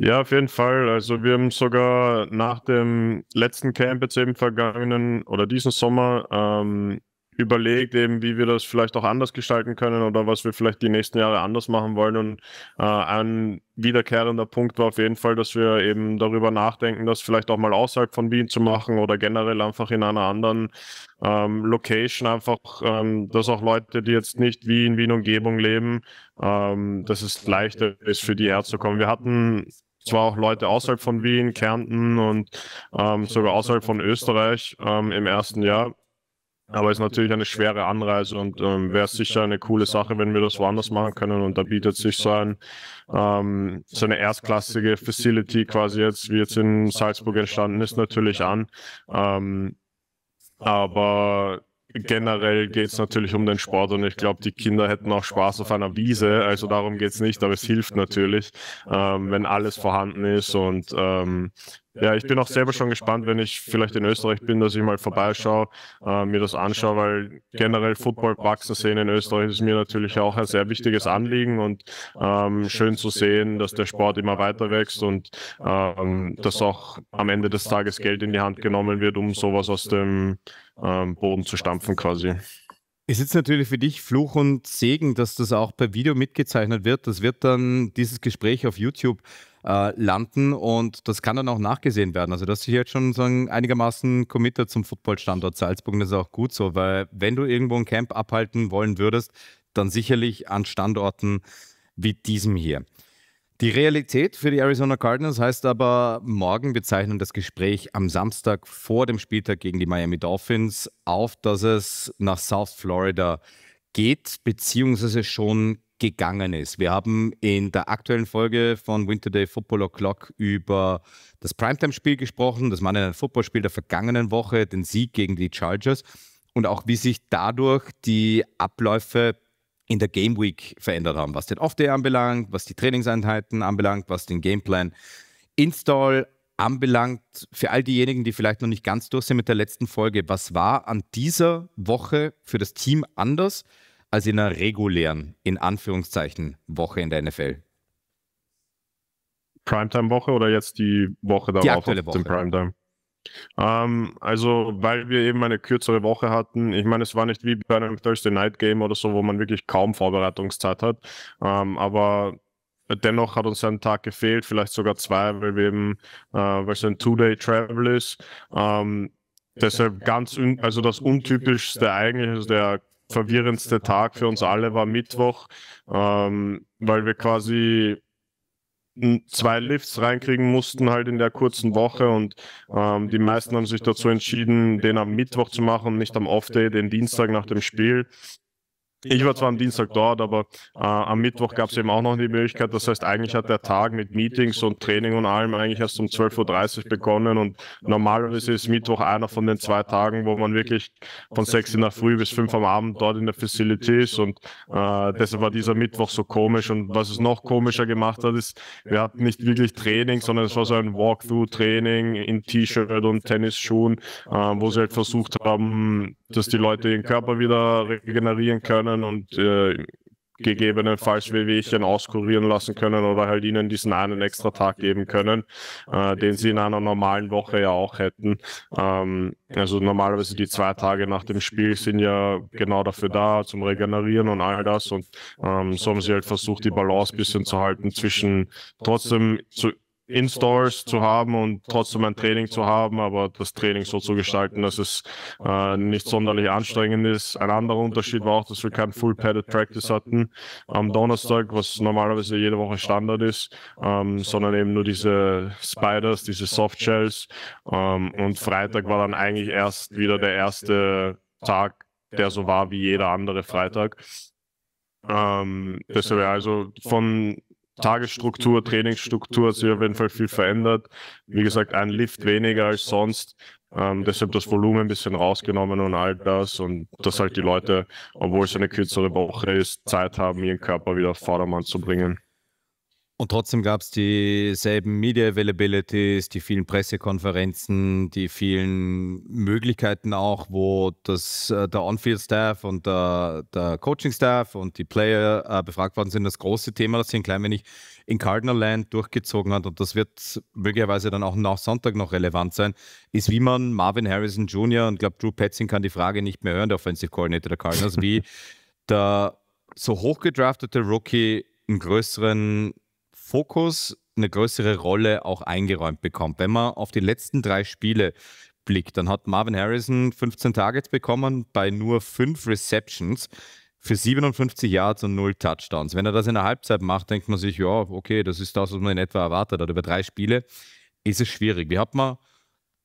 Ja, auf jeden Fall. Also wir haben sogar nach dem letzten Camp jetzt eben vergangenen oder diesen Sommer ähm, überlegt, eben wie wir das vielleicht auch anders gestalten können oder was wir vielleicht die nächsten Jahre anders machen wollen. Und äh, ein wiederkehrender Punkt war auf jeden Fall, dass wir eben darüber nachdenken, das vielleicht auch mal außerhalb von Wien zu machen oder generell einfach in einer anderen ähm, Location, einfach, ähm, dass auch Leute, die jetzt nicht wie in Wien Umgebung leben, ähm, dass es leichter ist für die herzukommen. Wir hatten zwar auch Leute außerhalb von Wien, Kärnten und ähm, sogar außerhalb von Österreich ähm, im ersten Jahr. Aber ist natürlich eine schwere Anreise und ähm, wäre sicher eine coole Sache, wenn wir das woanders machen können. Und da bietet sich so, ein, ähm, so eine erstklassige Facility quasi jetzt, wie jetzt in Salzburg entstanden ist, natürlich an. Ähm, aber generell geht es natürlich um den Sport und ich glaube, die Kinder hätten auch Spaß auf einer Wiese, also darum geht es nicht, aber es hilft natürlich, ähm, wenn alles vorhanden ist und ähm, ja, ich bin auch selber schon gespannt, wenn ich vielleicht in Österreich bin, dass ich mal vorbeischaue, äh, mir das anschaue, weil generell Football wachsen sehen in Österreich ist mir natürlich auch ein sehr wichtiges Anliegen und ähm, schön zu sehen, dass der Sport immer weiter wächst und ähm, dass auch am Ende des Tages Geld in die Hand genommen wird, um sowas aus dem ähm, Boden zu stampfen quasi. Ist jetzt natürlich für dich Fluch und Segen, dass das auch per Video mitgezeichnet wird. Das wird dann dieses Gespräch auf YouTube äh, landen und das kann dann auch nachgesehen werden. Also, dass ich jetzt schon sagen, einigermaßen committed zum Footballstandort Salzburg, das ist auch gut so, weil wenn du irgendwo ein Camp abhalten wollen würdest, dann sicherlich an Standorten wie diesem hier. Die Realität für die Arizona Cardinals heißt aber, morgen bezeichnen das Gespräch am Samstag vor dem Spieltag gegen die Miami Dolphins auf, dass es nach South Florida geht, beziehungsweise schon gegangen ist. Wir haben in der aktuellen Folge von Winter Day Football O'Clock über das Primetime-Spiel gesprochen, das Monday Night Football-Spiel der vergangenen Woche, den Sieg gegen die Chargers und auch wie sich dadurch die Abläufe in der Game Week verändert haben, was den Off-Day anbelangt, was die Trainingseinheiten anbelangt, was den Gameplan Install anbelangt. Für all diejenigen, die vielleicht noch nicht ganz durch sind mit der letzten Folge, was war an dieser Woche für das Team anders als in einer regulären, in Anführungszeichen, Woche in der NFL? Primetime-Woche oder jetzt die Woche darauf die aktuelle Woche. Primetime? Ähm, also, weil wir eben eine kürzere Woche hatten, ich meine, es war nicht wie bei einem Thursday Night Game oder so, wo man wirklich kaum Vorbereitungszeit hat, ähm, aber dennoch hat uns ein Tag gefehlt, vielleicht sogar zwei, weil wir eben, äh, weil es ein Two-Day-Travel ist. Ähm, deshalb ganz, also das untypischste eigentlich, also der verwirrendste Tag für uns alle war Mittwoch, ähm, weil wir quasi zwei Lifts reinkriegen mussten halt in der kurzen Woche und ähm, die meisten haben sich dazu entschieden, den am Mittwoch zu machen, nicht am Off-Day, den Dienstag nach dem Spiel. Ich war zwar am Dienstag dort, aber äh, am Mittwoch gab es eben auch noch die Möglichkeit. Das heißt, eigentlich hat der Tag mit Meetings und Training und allem eigentlich erst um 12.30 Uhr begonnen. Und normalerweise ist Mittwoch einer von den zwei Tagen, wo man wirklich von 6 in der Früh bis 5 am Abend dort in der Facility ist. Und äh, deshalb war dieser Mittwoch so komisch. Und was es noch komischer gemacht hat, ist, wir hatten nicht wirklich Training, sondern es war so ein Walkthrough-Training in T-Shirt und Tennisschuhen, äh, wo sie halt versucht haben, dass die Leute ihren Körper wieder regenerieren können können und äh, gegebenenfalls Wehwehchen auskurieren lassen können oder halt ihnen diesen einen extra Tag geben können, äh, den sie in einer normalen Woche ja auch hätten. Ähm, also normalerweise die zwei Tage nach dem Spiel sind ja genau dafür da, zum Regenerieren und all das. Und ähm, so haben sie halt versucht, die Balance ein bisschen zu halten zwischen trotzdem zu in-Stores zu haben und trotzdem ein Training zu haben, aber das Training so zu gestalten, dass es äh, nicht sonderlich anstrengend ist. Ein anderer Unterschied war auch, dass wir kein Full-Padded Practice hatten am Donnerstag, was normalerweise jede Woche Standard ist, ähm, sondern eben nur diese Spiders, diese Soft Shells. Ähm, und Freitag war dann eigentlich erst wieder der erste Tag, der so war wie jeder andere Freitag. Ähm, deshalb also von Tagesstruktur, Trainingsstruktur hat sich auf jeden Fall viel verändert. Wie gesagt, ein Lift weniger als sonst. Ähm, deshalb das Volumen ein bisschen rausgenommen und all das und dass halt die Leute, obwohl es eine kürzere Woche ist, Zeit haben, ihren Körper wieder auf Vordermann zu bringen. Und trotzdem gab es dieselben Media Availabilities, die vielen Pressekonferenzen, die vielen Möglichkeiten auch, wo das, äh, der On-Field-Staff und der, der Coaching-Staff und die Player äh, befragt worden sind. Das große Thema, das sich ein klein wenig in Cardinal Land durchgezogen hat, und das wird möglicherweise dann auch nach Sonntag noch relevant sein, ist, wie man Marvin Harrison Jr. und ich glaube, Drew Petzing kann die Frage nicht mehr hören, der Offensive Coordinator der Cardinals, wie der so hochgedraftete Rookie einen größeren Fokus eine größere Rolle auch eingeräumt bekommt. Wenn man auf die letzten drei Spiele blickt, dann hat Marvin Harrison 15 Targets bekommen bei nur fünf Receptions für 57 Yards und null Touchdowns. Wenn er das in der Halbzeit macht, denkt man sich, ja, okay, das ist das, was man in etwa erwartet hat. Über drei Spiele ist es schwierig. Wie hat man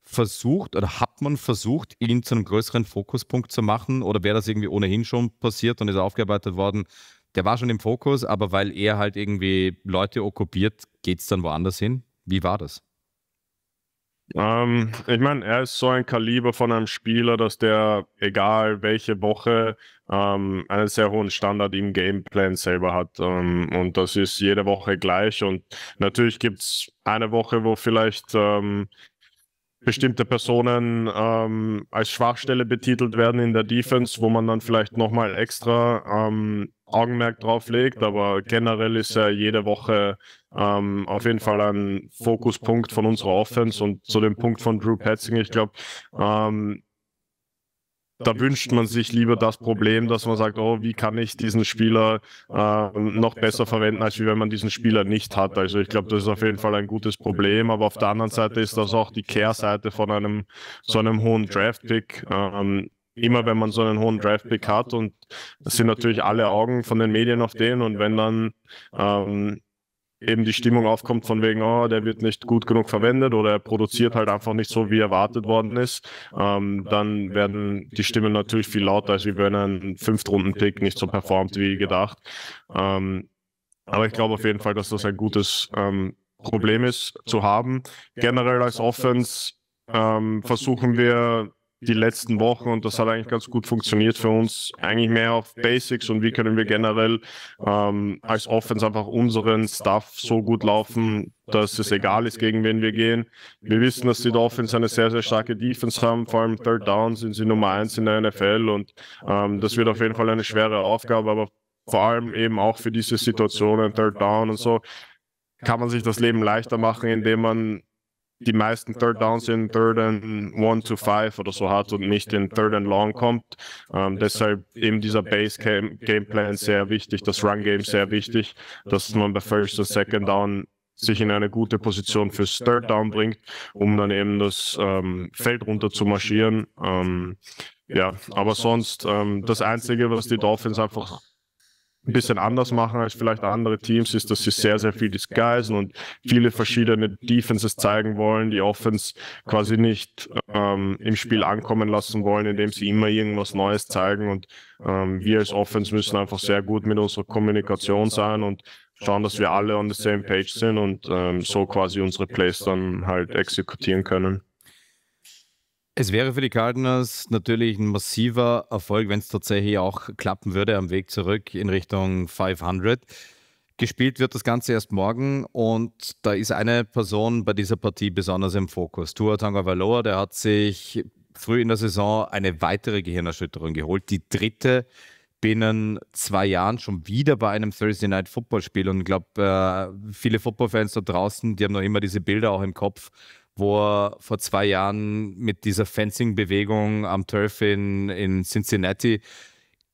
versucht oder hat man versucht, ihn zu einem größeren Fokuspunkt zu machen? Oder wäre das irgendwie ohnehin schon passiert und ist aufgearbeitet worden? der war schon im Fokus, aber weil er halt irgendwie Leute okkupiert, geht es dann woanders hin? Wie war das? Ähm, ich meine, er ist so ein Kaliber von einem Spieler, dass der, egal welche Woche, ähm, einen sehr hohen Standard im Gameplan selber hat. Ähm, und das ist jede Woche gleich. Und natürlich gibt es eine Woche, wo vielleicht ähm, bestimmte Personen ähm, als Schwachstelle betitelt werden in der Defense, wo man dann vielleicht nochmal extra ähm, Augenmerk drauf legt. Aber generell ist er jede Woche ähm, auf jeden Fall ein Fokuspunkt von unserer Offense und zu dem Punkt von Drew Petzing. Ich glaube, ähm, da wünscht man sich lieber das Problem, dass man sagt, oh, wie kann ich diesen Spieler äh, noch besser verwenden, als wie wenn man diesen Spieler nicht hat. Also ich glaube, das ist auf jeden Fall ein gutes Problem, aber auf der anderen Seite ist das auch die Kehrseite von einem so einem hohen Draftpick. Ähm, immer wenn man so einen hohen Draftpick hat und es sind natürlich alle Augen von den Medien auf den und wenn dann ähm, eben die Stimmung aufkommt von wegen, oh, der wird nicht gut genug verwendet oder er produziert halt einfach nicht so, wie erwartet worden ist, ähm, dann werden die Stimmen natürlich viel lauter, als wenn ein Fünftrunden-Pick nicht so performt wie gedacht. Ähm, aber ich glaube auf jeden Fall, dass das ein gutes ähm, Problem ist zu haben. Generell als Offense ähm, versuchen wir die letzten Wochen und das hat eigentlich ganz gut funktioniert für uns. Eigentlich mehr auf Basics und wie können wir generell ähm, als Offense einfach unseren Stuff so gut laufen, dass es egal ist, gegen wen wir gehen. Wir wissen, dass die Dolphins eine sehr, sehr starke Defense haben, vor allem Third Down sind sie Nummer eins in der NFL und ähm, das wird auf jeden Fall eine schwere Aufgabe, aber vor allem eben auch für diese Situationen, Third Down und so, kann man sich das Leben leichter machen, indem man die meisten Third Downs in Third and One to Five oder so hat und nicht in Third and Long kommt. Ähm, deshalb eben dieser Base -Game Gameplan sehr wichtig, das Run Game sehr wichtig, dass man bei First und Second Down sich in eine gute Position fürs Third Down bringt, um dann eben das ähm, Feld runter zu marschieren. Ähm, ja, aber sonst ähm, das Einzige, was die Dolphins einfach ein bisschen anders machen als vielleicht andere Teams, ist, dass sie sehr, sehr viel disguisen und viele verschiedene Defenses zeigen wollen, die Offense quasi nicht ähm, im Spiel ankommen lassen wollen, indem sie immer irgendwas Neues zeigen. Und ähm, wir als Offense müssen einfach sehr gut mit unserer Kommunikation sein und schauen, dass wir alle on the same page sind und ähm, so quasi unsere Plays dann halt exekutieren können. Es wäre für die Cardinals natürlich ein massiver Erfolg, wenn es tatsächlich auch klappen würde am Weg zurück in Richtung 500. Gespielt wird das Ganze erst morgen und da ist eine Person bei dieser Partie besonders im Fokus. Tua Tagovailoa, der hat sich früh in der Saison eine weitere Gehirnerschütterung geholt, die dritte binnen zwei Jahren schon wieder bei einem Thursday Night Football Spiel und ich glaube, äh, viele Football Fans da draußen, die haben noch immer diese Bilder auch im Kopf wo er vor zwei Jahren mit dieser Fencing-Bewegung am Turf in, in Cincinnati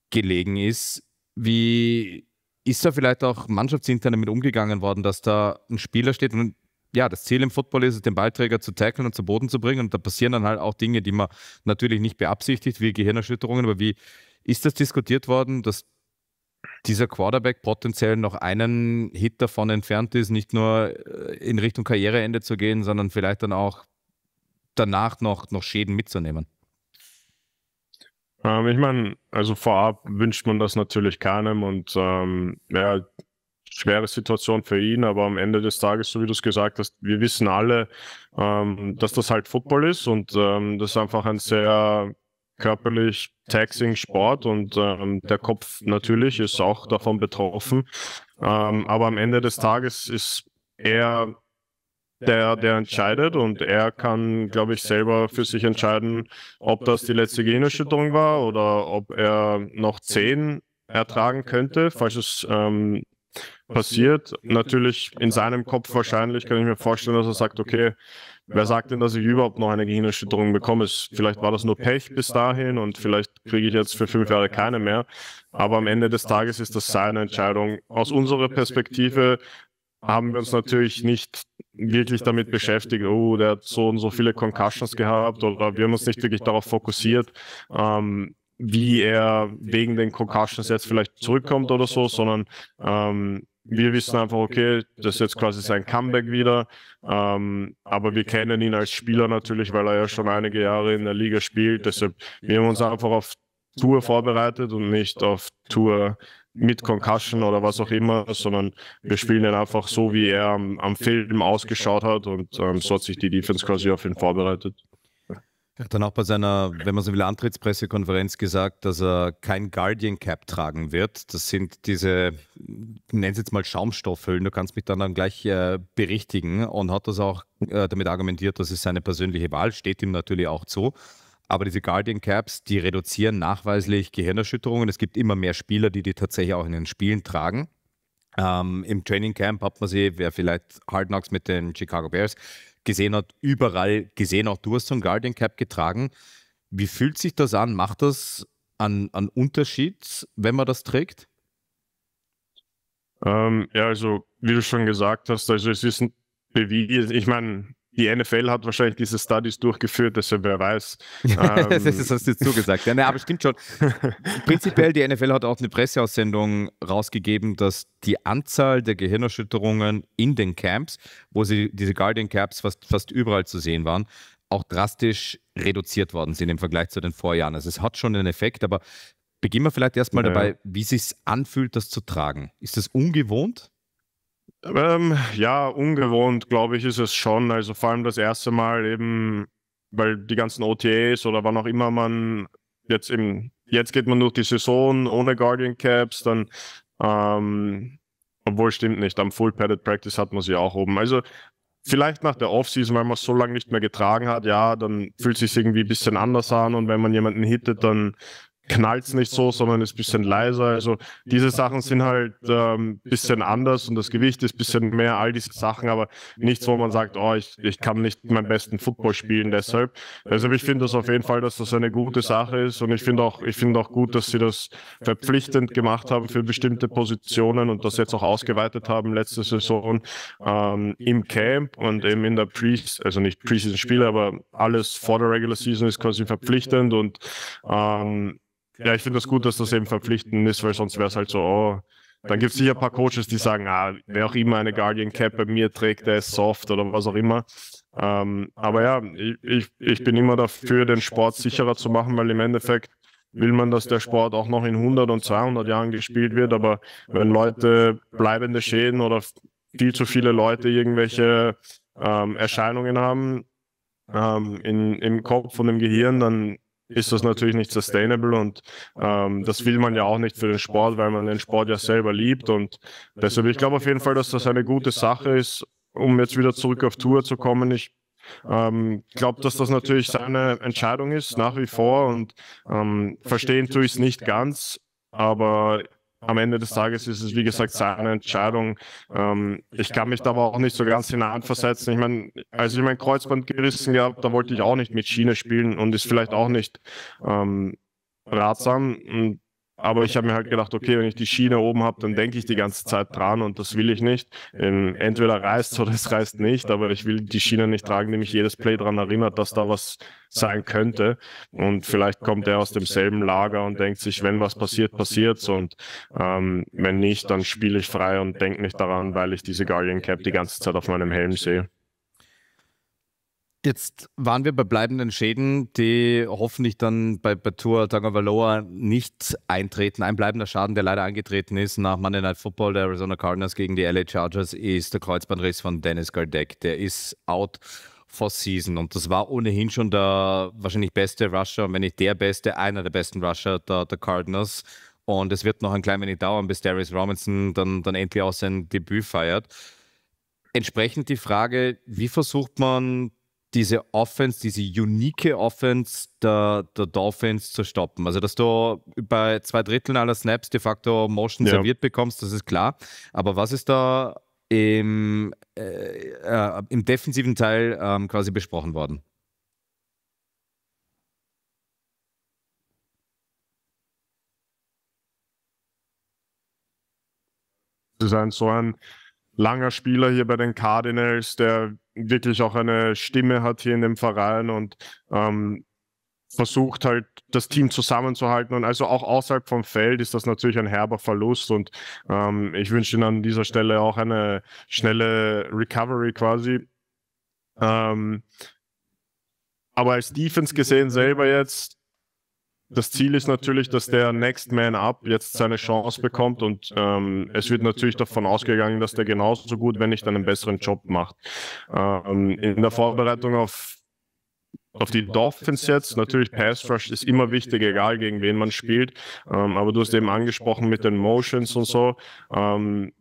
gelegen ist. Wie ist da vielleicht auch mannschaftsintern damit umgegangen worden, dass da ein Spieler steht und ja, das Ziel im Football ist es, den Ballträger zu tackeln und zu Boden zu bringen. Und da passieren dann halt auch Dinge, die man natürlich nicht beabsichtigt, wie Gehirnerschütterungen. Aber wie ist das diskutiert worden, dass dieser Quarterback potenziell noch einen Hit davon entfernt ist, nicht nur äh, in Richtung Karriereende zu gehen, sondern vielleicht dann auch danach noch, noch Schäden mitzunehmen? Ähm, ich meine, also vorab wünscht man das natürlich keinem und ähm, ja, schwere Situation für ihn, aber am Ende des Tages, so wie du es gesagt hast, wir wissen alle, ähm, dass das halt Football ist und ähm, das einfach ein sehr körperlich Taxing, Sport und ähm, der Kopf natürlich ist auch davon betroffen. Ähm, aber am Ende des Tages ist er der, der entscheidet und er kann, glaube ich, selber für sich entscheiden, ob das die letzte Gehirnerschütterung war oder ob er noch zehn ertragen könnte, falls es ähm, passiert. Natürlich in seinem Kopf wahrscheinlich kann ich mir vorstellen, dass er sagt, okay, wer sagt denn, dass ich überhaupt noch eine Gehirnerschütterung bekomme? Vielleicht war das nur Pech bis dahin und vielleicht kriege ich jetzt für fünf Jahre keine mehr. Aber am Ende des Tages ist das seine Entscheidung. Aus unserer Perspektive haben wir uns natürlich nicht wirklich damit beschäftigt, oh, der hat so und so viele Concussions gehabt oder wir haben uns nicht wirklich darauf fokussiert. Ähm, wie er wegen den Concussions jetzt vielleicht zurückkommt oder so, sondern ähm, wir wissen einfach, okay, das ist jetzt quasi sein Comeback wieder. Ähm, aber wir kennen ihn als Spieler natürlich, weil er ja schon einige Jahre in der Liga spielt. Deshalb wir haben uns einfach auf Tour vorbereitet und nicht auf Tour mit Concussion oder was auch immer, sondern wir spielen ihn einfach so, wie er am, am Film ausgeschaut hat und ähm, so hat sich die Defense quasi auf ihn vorbereitet. Er hat dann auch bei seiner, wenn man so will, Antrittspressekonferenz gesagt, dass er kein Guardian Cap tragen wird. Das sind diese, nenn es jetzt mal Schaumstoffhüllen, du kannst mich dann, dann gleich äh, berichtigen und hat das auch äh, damit argumentiert, dass es seine persönliche Wahl, steht ihm natürlich auch zu. Aber diese Guardian Caps, die reduzieren nachweislich Gehirnerschütterungen. Es gibt immer mehr Spieler, die die tatsächlich auch in den Spielen tragen. Ähm, Im Training Camp hat man sie, wer vielleicht Hard Knocks mit den Chicago Bears gesehen hat, überall gesehen. Auch du hast so ein Guardian Cap getragen. Wie fühlt sich das an? Macht das einen, an Unterschied, wenn man das trägt? Ähm, ja, also wie du schon gesagt hast, also es ist bewiesen, ich meine, die NFL hat wahrscheinlich diese Studies durchgeführt, deshalb also wer weiß. Ähm. das hast du jetzt zugesagt. Ja, ne, aber stimmt schon. Prinzipiell, die NFL hat auch eine Presseaussendung rausgegeben, dass die Anzahl der Gehirnerschütterungen in den Camps, wo sie diese Guardian Caps fast, fast überall zu sehen waren, auch drastisch reduziert worden sind im Vergleich zu den Vorjahren. Also es hat schon einen Effekt, aber beginnen wir vielleicht erstmal ja. dabei, wie es sich anfühlt, das zu tragen. Ist das ungewohnt? Ähm, ja, ungewohnt, glaube ich, ist es schon. Also vor allem das erste Mal eben, weil die ganzen OTAs oder wann auch immer man jetzt eben, jetzt geht man durch die Saison ohne Guardian Caps, dann, ähm, obwohl stimmt nicht, am Full Padded Practice hat man sie auch oben. Also vielleicht nach der Offseason, weil man es so lange nicht mehr getragen hat, ja, dann fühlt es sich irgendwie ein bisschen anders an und wenn man jemanden hittet, dann knallt nicht so, sondern ist ein bisschen leiser. Also diese Sachen sind halt ähm, bisschen anders und das Gewicht ist bisschen mehr, all diese Sachen, aber nichts, wo man sagt, oh, ich, ich kann nicht meinen besten Football spielen deshalb. Deshalb, ich finde das auf jeden Fall, dass das eine gute Sache ist und ich finde auch, ich finde auch gut, dass sie das verpflichtend gemacht haben für bestimmte Positionen und das jetzt auch ausgeweitet haben letzte Saison ähm, im Camp und eben in der Pre, also nicht Preseason-Spiele, aber alles vor der Regular Season ist quasi verpflichtend und ähm, ja, ich finde das gut, dass das eben verpflichtend ist, weil sonst wäre es halt so, oh, dann gibt es sicher ein paar Coaches, die sagen, ah, wer auch immer eine Guardian Cap bei mir trägt, der ist soft oder was auch immer. Ähm, aber ja, ich, ich bin immer dafür, den Sport sicherer zu machen, weil im Endeffekt will man, dass der Sport auch noch in 100 und 200 Jahren gespielt wird. Aber wenn Leute bleibende Schäden oder viel zu viele Leute irgendwelche ähm, Erscheinungen haben ähm, in, im Kopf und im Gehirn, dann ist das natürlich nicht sustainable und ähm, das will man ja auch nicht für den Sport, weil man den Sport ja selber liebt und deshalb, ich glaube auf jeden Fall, dass das eine gute Sache ist, um jetzt wieder zurück auf Tour zu kommen. Ich ähm, glaube, dass das natürlich seine Entscheidung ist, nach wie vor und ähm, verstehen tue ich es nicht ganz, aber am Ende des Tages ist es, wie gesagt, seine Entscheidung. Ähm, ich kann mich da aber auch nicht so ganz hineinversetzen. Ich meine, als ich mein Kreuzband gerissen gehabt, da wollte ich auch nicht mit Schiene spielen und ist vielleicht auch nicht ähm, ratsam. Und aber ich habe mir halt gedacht, okay, wenn ich die Schiene oben habe, dann denke ich die ganze Zeit dran und das will ich nicht. Ähm, entweder reißt oder es reißt nicht, aber ich will die Schiene nicht tragen, die mich jedes Play daran erinnert, dass da was sein könnte. Und vielleicht kommt er aus demselben Lager und denkt sich, wenn was passiert, passiert's. Und ähm, wenn nicht, dann spiele ich frei und denke nicht daran, weil ich diese Guardian Cap die ganze Zeit auf meinem Helm sehe. Jetzt waren wir bei bleibenden Schäden, die hoffentlich dann bei, bei Tour Tagovailoa nicht eintreten. Ein bleibender Schaden, der leider angetreten ist nach Monday Night Football der Arizona Cardinals gegen die LA Chargers, ist der Kreuzbandriss von Dennis Gardeck. Der ist out for season und das war ohnehin schon der wahrscheinlich beste Rusher, und wenn nicht der beste, einer der besten Rusher der, der Cardinals. Und es wird noch ein klein wenig dauern, bis Darius Robinson dann, dann endlich auch sein Debüt feiert. Entsprechend die Frage, wie versucht man diese Offense, diese unique Offense der, der Dolphins zu stoppen. Also, dass du bei zwei Dritteln aller Snaps de facto Motion ja. serviert bekommst, das ist klar. Aber was ist da im, äh, äh, im defensiven Teil ähm, quasi besprochen worden? Das ist ein so ein langer Spieler hier bei den Cardinals, der wirklich auch eine Stimme hat hier in dem Verein und ähm, versucht halt das Team zusammenzuhalten. Und also auch außerhalb vom Feld ist das natürlich ein herber Verlust. Und ähm, ich wünsche Ihnen an dieser Stelle auch eine schnelle Recovery quasi. Ähm, aber als Defense gesehen selber jetzt, das Ziel ist natürlich, dass der Next Man Up jetzt seine Chance bekommt und ähm, es wird natürlich davon ausgegangen, dass der genauso gut, wenn nicht einen besseren Job macht. Ähm, in der Vorbereitung auf auf die Dolphins jetzt. Natürlich, Pass Rush ist immer wichtig, egal gegen wen man spielt. Ähm, aber du hast eben angesprochen mit den Motions und so. Ähm,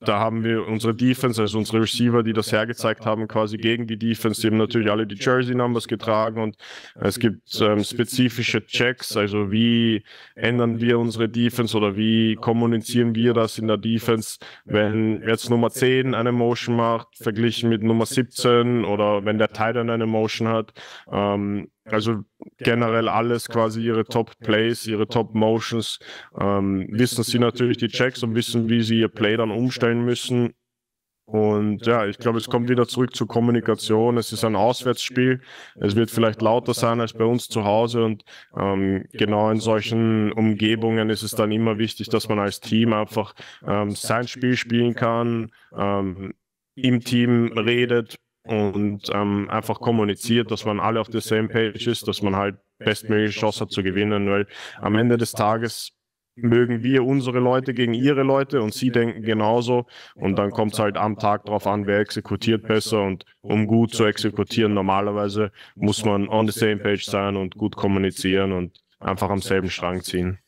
da haben wir unsere Defense, also unsere Receiver, die das hergezeigt haben, quasi gegen die Defense. Die haben natürlich alle die Jersey-Numbers getragen und es gibt ähm, spezifische Checks, also wie ändern wir unsere Defense oder wie kommunizieren wir das in der Defense, wenn jetzt Nummer 10 eine Motion macht, verglichen mit Nummer 17 oder wenn der Titan eine Motion hat. Ähm, also generell alles quasi ihre Top Plays, ihre Top Motions, ähm, ähm, wissen sie natürlich die Checks und wissen, wie sie ihr Play dann umstellen müssen. Und ja, ich glaube, es kommt wieder zurück zur Kommunikation. Es ist ein Auswärtsspiel. Es wird vielleicht lauter sein als bei uns zu Hause. Und ähm, ähm, genau in genau solchen Umgebungen ist es dann immer wichtig, dass man als Team einfach ähm, ähm, sein Spiel spielen kann, ähm, im Team redet, und ähm, einfach kommuniziert, dass man alle auf der same page ist, dass man halt bestmögliche Chance hat zu gewinnen, weil am Ende des Tages mögen wir unsere Leute gegen ihre Leute und sie denken genauso. Und dann kommt es halt am Tag drauf an, wer exekutiert besser. Und um gut zu exekutieren, normalerweise muss man on the same page sein und gut kommunizieren und einfach am selben Strang ziehen.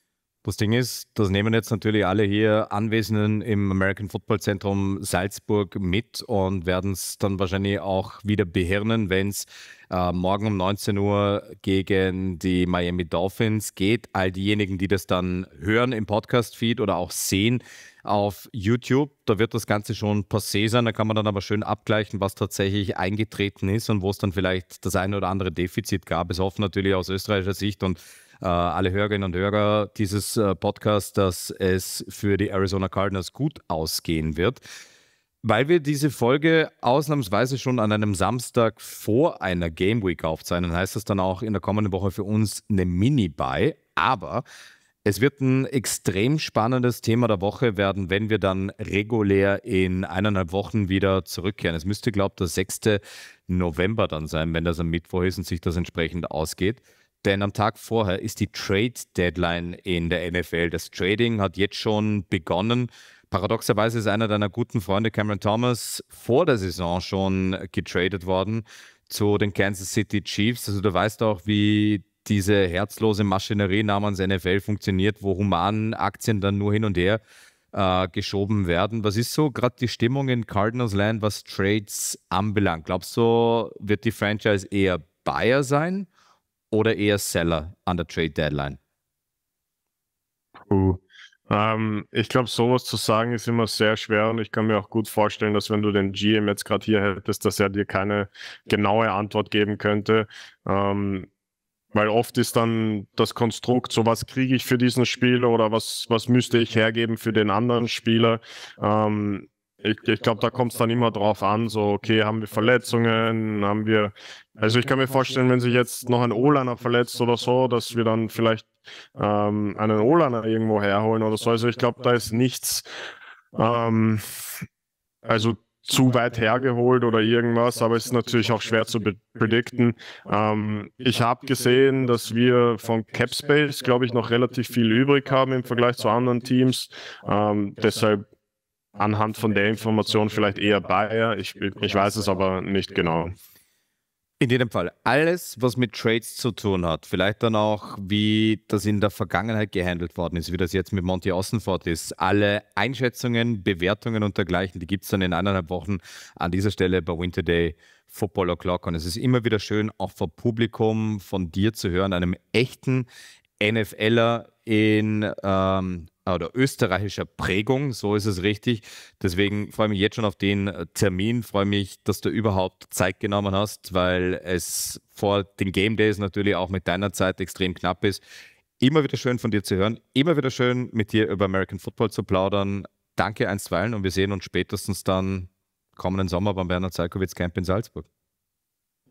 Das Ding ist, das nehmen jetzt natürlich alle hier Anwesenden im American Football Zentrum Salzburg mit und werden es dann wahrscheinlich auch wieder behirnen, wenn es äh, morgen um 19 Uhr gegen die Miami Dolphins geht. All diejenigen, die das dann hören im Podcast-Feed oder auch sehen auf YouTube, da wird das Ganze schon passé sein. Da kann man dann aber schön abgleichen, was tatsächlich eingetreten ist und wo es dann vielleicht das eine oder andere Defizit gab. Es hoffen natürlich aus österreichischer Sicht und äh, alle Hörerinnen und Hörer dieses äh, Podcasts, dass es für die Arizona Cardinals gut ausgehen wird. Weil wir diese Folge ausnahmsweise schon an einem Samstag vor einer Game Week aufzeichnen, heißt das dann auch in der kommenden Woche für uns eine Mini-Buy. Aber es wird ein extrem spannendes Thema der Woche werden, wenn wir dann regulär in eineinhalb Wochen wieder zurückkehren. Es müsste, glaube ich, der 6. November dann sein, wenn das am Mittwoch ist und sich das entsprechend ausgeht. Denn am Tag vorher ist die Trade Deadline in der NFL. Das Trading hat jetzt schon begonnen. Paradoxerweise ist einer deiner guten Freunde, Cameron Thomas, vor der Saison schon getradet worden zu den Kansas City Chiefs. Also du weißt auch, wie diese herzlose Maschinerie namens NFL funktioniert, wo humanen Aktien dann nur hin und her äh, geschoben werden. Was ist so gerade die Stimmung in Cardinals Land, was Trades anbelangt? Glaubst du, wird die Franchise eher Bayer sein oder eher Seller an der Trade Deadline? Uh, ähm, ich glaube, sowas zu sagen ist immer sehr schwer und ich kann mir auch gut vorstellen, dass wenn du den GM jetzt gerade hier hättest, dass er dir keine genaue Antwort geben könnte. Ähm, weil oft ist dann das Konstrukt, so was kriege ich für diesen Spieler oder was, was müsste ich hergeben für den anderen Spieler. Ähm, ich, ich glaube, da kommt es dann immer drauf an, so, okay, haben wir Verletzungen, haben wir, also ich kann mir vorstellen, wenn sich jetzt noch ein O-Liner verletzt oder so, dass wir dann vielleicht ähm, einen O-Liner irgendwo herholen oder so. Also ich glaube, da ist nichts, ähm, also zu weit hergeholt oder irgendwas, aber es ist natürlich auch schwer zu predikten. Ähm, ich habe gesehen, dass wir von Capspace, glaube ich, noch relativ viel übrig haben im Vergleich zu anderen Teams. ähm, deshalb anhand von der Information vielleicht eher Bayer. Ich, ich weiß es aber nicht genau. In jedem Fall, alles, was mit Trades zu tun hat, vielleicht dann auch, wie das in der Vergangenheit gehandelt worden ist, wie das jetzt mit Monty Ossenfort ist, alle Einschätzungen, Bewertungen und dergleichen, die gibt es dann in eineinhalb Wochen an dieser Stelle bei Winterday Football O'Clock. Und es ist immer wieder schön, auch vor Publikum, von dir zu hören, einem echten NFLer in ähm, oder österreichischer Prägung, so ist es richtig. Deswegen freue ich mich jetzt schon auf den äh, Termin, freue mich, dass du überhaupt Zeit genommen hast, weil es vor den Game Days natürlich auch mit deiner Zeit extrem knapp ist. Immer wieder schön von dir zu hören, immer wieder schön mit dir über American Football zu plaudern. Danke einstweilen und wir sehen uns spätestens dann kommenden Sommer beim Werner Zalkowitz Camp in Salzburg.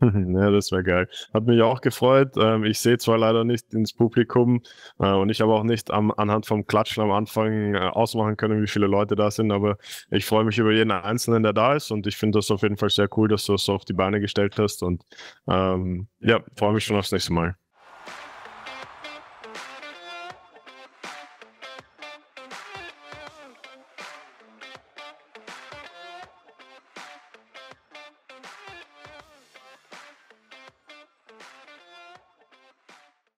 ja, das wäre geil. Hat mich auch gefreut. Ähm, ich sehe zwar leider nicht ins Publikum äh, und ich habe auch nicht am, anhand vom Klatschen am Anfang äh, ausmachen können, wie viele Leute da sind, aber ich freue mich über jeden Einzelnen, der da ist und ich finde das auf jeden Fall sehr cool, dass du das so auf die Beine gestellt hast und ähm, ja, freue mich schon aufs nächste Mal.